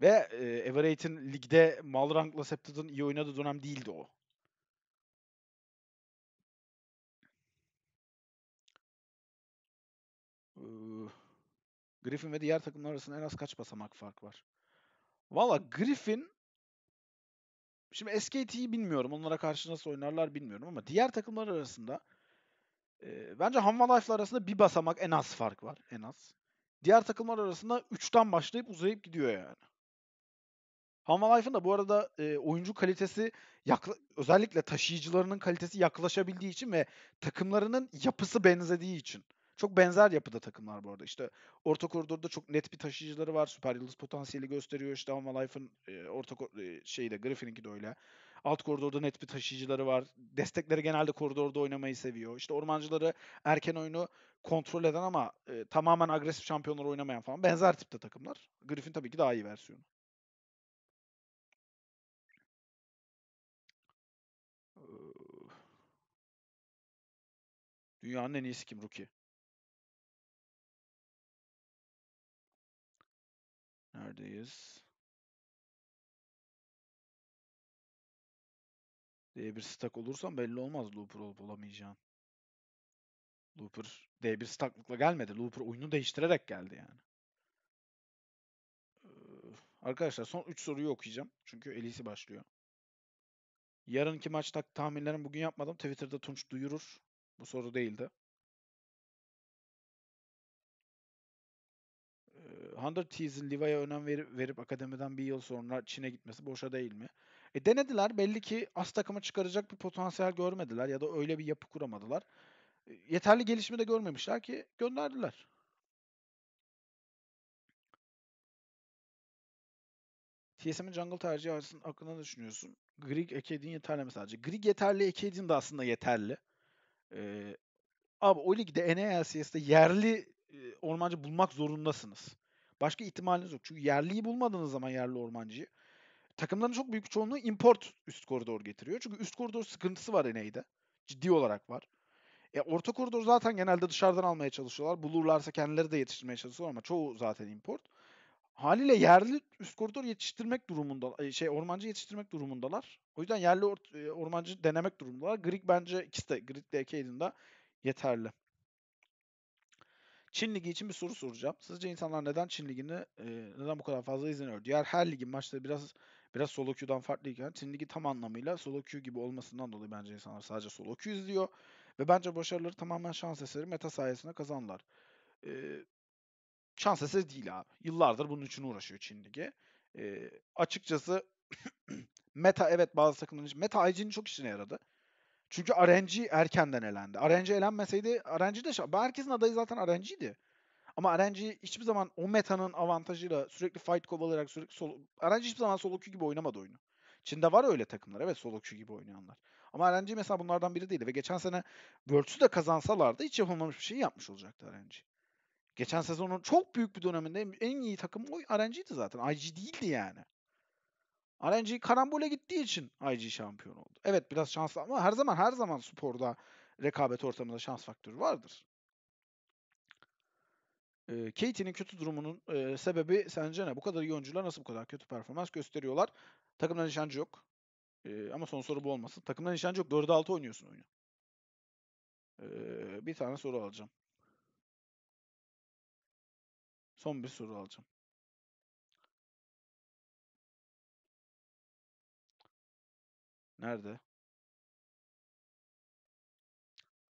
Ve e, Everate'in ligde Malrank'la Septat'ın iyi oynadığı dönem değildi o. Ee, Griffin ve diğer takımlar arasında en az kaç basamak fark var? Valla Griffin şimdi SKT'yi bilmiyorum. Onlara karşı nasıl oynarlar bilmiyorum ama diğer takımlar arasında e, bence Hanva Life'la arasında bir basamak en az fark var. En az. Diğer takımlar arasında 3'ten başlayıp uzayıp gidiyor yani. Hanva Life'ın da bu arada e, oyuncu kalitesi yakla- özellikle taşıyıcılarının kalitesi yaklaşabildiği için ve takımlarının yapısı benzediği için çok benzer yapıda takımlar bu arada. İşte orta koridorda çok net bir taşıyıcıları var. Süper yıldız potansiyeli gösteriyor. İşte ama Life'ın e, orta e, de Griffin'inki de öyle. Alt koridorda net bir taşıyıcıları var. Destekleri genelde koridorda oynamayı seviyor. İşte ormancıları erken oyunu kontrol eden ama e, tamamen agresif şampiyonlar oynamayan falan. Benzer tipte takımlar. Griffin tabii ki daha iyi versiyonu. Dünyanın en iyisi kim rookie? Neredeyiz? D1 stack olursam belli olmaz Looper olup olamayacağın. Looper D1 stacklıkla gelmedi. Looper oyunu değiştirerek geldi yani. Ee, arkadaşlar son 3 soruyu okuyacağım. Çünkü Elisi başlıyor. Yarınki maçta tahminlerimi bugün yapmadım. Twitter'da Tunç duyurur. Bu soru değildi. Hunter Teas'in Liva'ya önem verip, verip akademiden bir yıl sonra Çin'e gitmesi boşa değil mi? E denediler. Belli ki as takımı çıkaracak bir potansiyel görmediler ya da öyle bir yapı kuramadılar. E, yeterli gelişimi de görmemişler ki gönderdiler. TSM'in jungle tercihi hakkında ne düşünüyorsun? Grig Ekedi'nin yeterli mi sadece? Grig yeterli, ekedin de aslında yeterli. Ee, abi o ligde NALCS'de yerli e, ormancı bulmak zorundasınız. Başka ihtimaliniz yok. Çünkü yerliyi bulmadığınız zaman yerli ormancıyı takımların çok büyük çoğunluğu import üst koridor getiriyor. Çünkü üst koridor sıkıntısı var NA'de. Ciddi olarak var. E, orta koridor zaten genelde dışarıdan almaya çalışıyorlar. Bulurlarsa kendileri de yetiştirmeye çalışıyorlar ama çoğu zaten import. Haliyle yerli üst koridor yetiştirmek durumunda e, şey ormancı yetiştirmek durumundalar. O yüzden yerli or- e, ormancı denemek durumundalar. Grig bence ikisi de Grig de Arcade'in yeterli. Çin Ligi için bir soru soracağım. Sizce insanlar neden Çin Ligi'ni e, neden bu kadar fazla izleniyor? Diğer her ligin maçları biraz biraz solo queue'dan farklıyken Çin Ligi tam anlamıyla solo queue gibi olmasından dolayı bence insanlar sadece solo queue izliyor. Ve bence başarıları tamamen şans eseri meta sayesinde kazanlar. E, şans eseri değil abi. Yıllardır bunun için uğraşıyor Çin Ligi. E, açıkçası meta evet bazı takımların meta IG'nin çok işine yaradı. Çünkü RNG erkenden elendi. RNG elenmeseydi RNG de herkesin adayı zaten RNG'ydi. Ama RNG hiçbir zaman o metanın avantajıyla sürekli fight kovalayarak sürekli solo... RNG hiçbir zaman solo gibi oynamadı oyunu. Çin'de var öyle takımlar evet solo gibi oynayanlar. Ama RNG mesela bunlardan biri değildi ve geçen sene Worlds'ü de kazansalardı hiç yapılmamış bir şey yapmış olacaktı RNG. Geçen sezonun çok büyük bir döneminde en iyi takım o RNG'ydi zaten. IG değildi yani. RNG karambole gittiği için IG şampiyon oldu. Evet biraz şanslı ama her zaman her zaman sporda rekabet ortamında şans faktörü vardır. E, Katie'nin kötü durumunun e, sebebi sence ne? Bu kadar iyi oyuncular nasıl bu kadar kötü performans gösteriyorlar? Takımda nişancı yok. E, ama son soru bu olmasın. Takımda nişancı yok. 4'e 6 oynuyorsun oyunu. E, bir tane soru alacağım. Son bir soru alacağım. Nerede?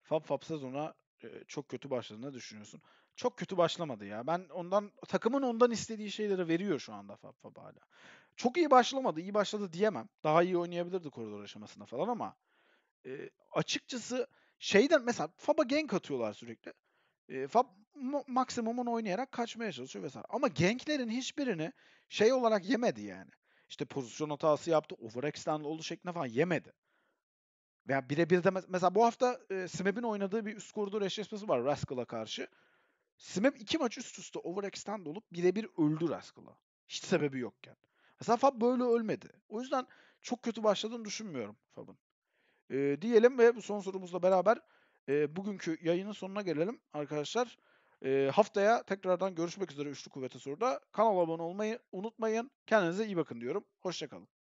Fab sezona e, çok kötü başladığını düşünüyorsun. Çok kötü başlamadı ya. Ben ondan takımın ondan istediği şeyleri veriyor şu anda Fab hala. Çok iyi başlamadı. İyi başladı diyemem. Daha iyi oynayabilirdi koridor aşamasında falan ama e, açıkçası şeyden mesela Fab'a gank atıyorlar sürekli. E, Fab maksimumunu oynayarak kaçmaya çalışıyor vesaire. Ama ganklerin hiçbirini şey olarak yemedi yani işte pozisyon hatası yaptı, overextend oldu şeklinde falan yemedi. Yani birebir de mesela bu hafta e, Smeb'in oynadığı bir üst koridor eşleşmesi var Rascal'a karşı. Smeb iki maç üst üste overextend olup birebir öldü Rascal'a. Hiç sebebi yokken. Mesela Fab böyle ölmedi. O yüzden çok kötü başladığını düşünmüyorum Fab'ın. E, diyelim ve bu son sorumuzla beraber e, bugünkü yayının sonuna gelelim arkadaşlar. E, haftaya tekrardan görüşmek üzere Üçlü kuvvete soruda. Kanala abone olmayı unutmayın. Kendinize iyi bakın diyorum. Hoşçakalın.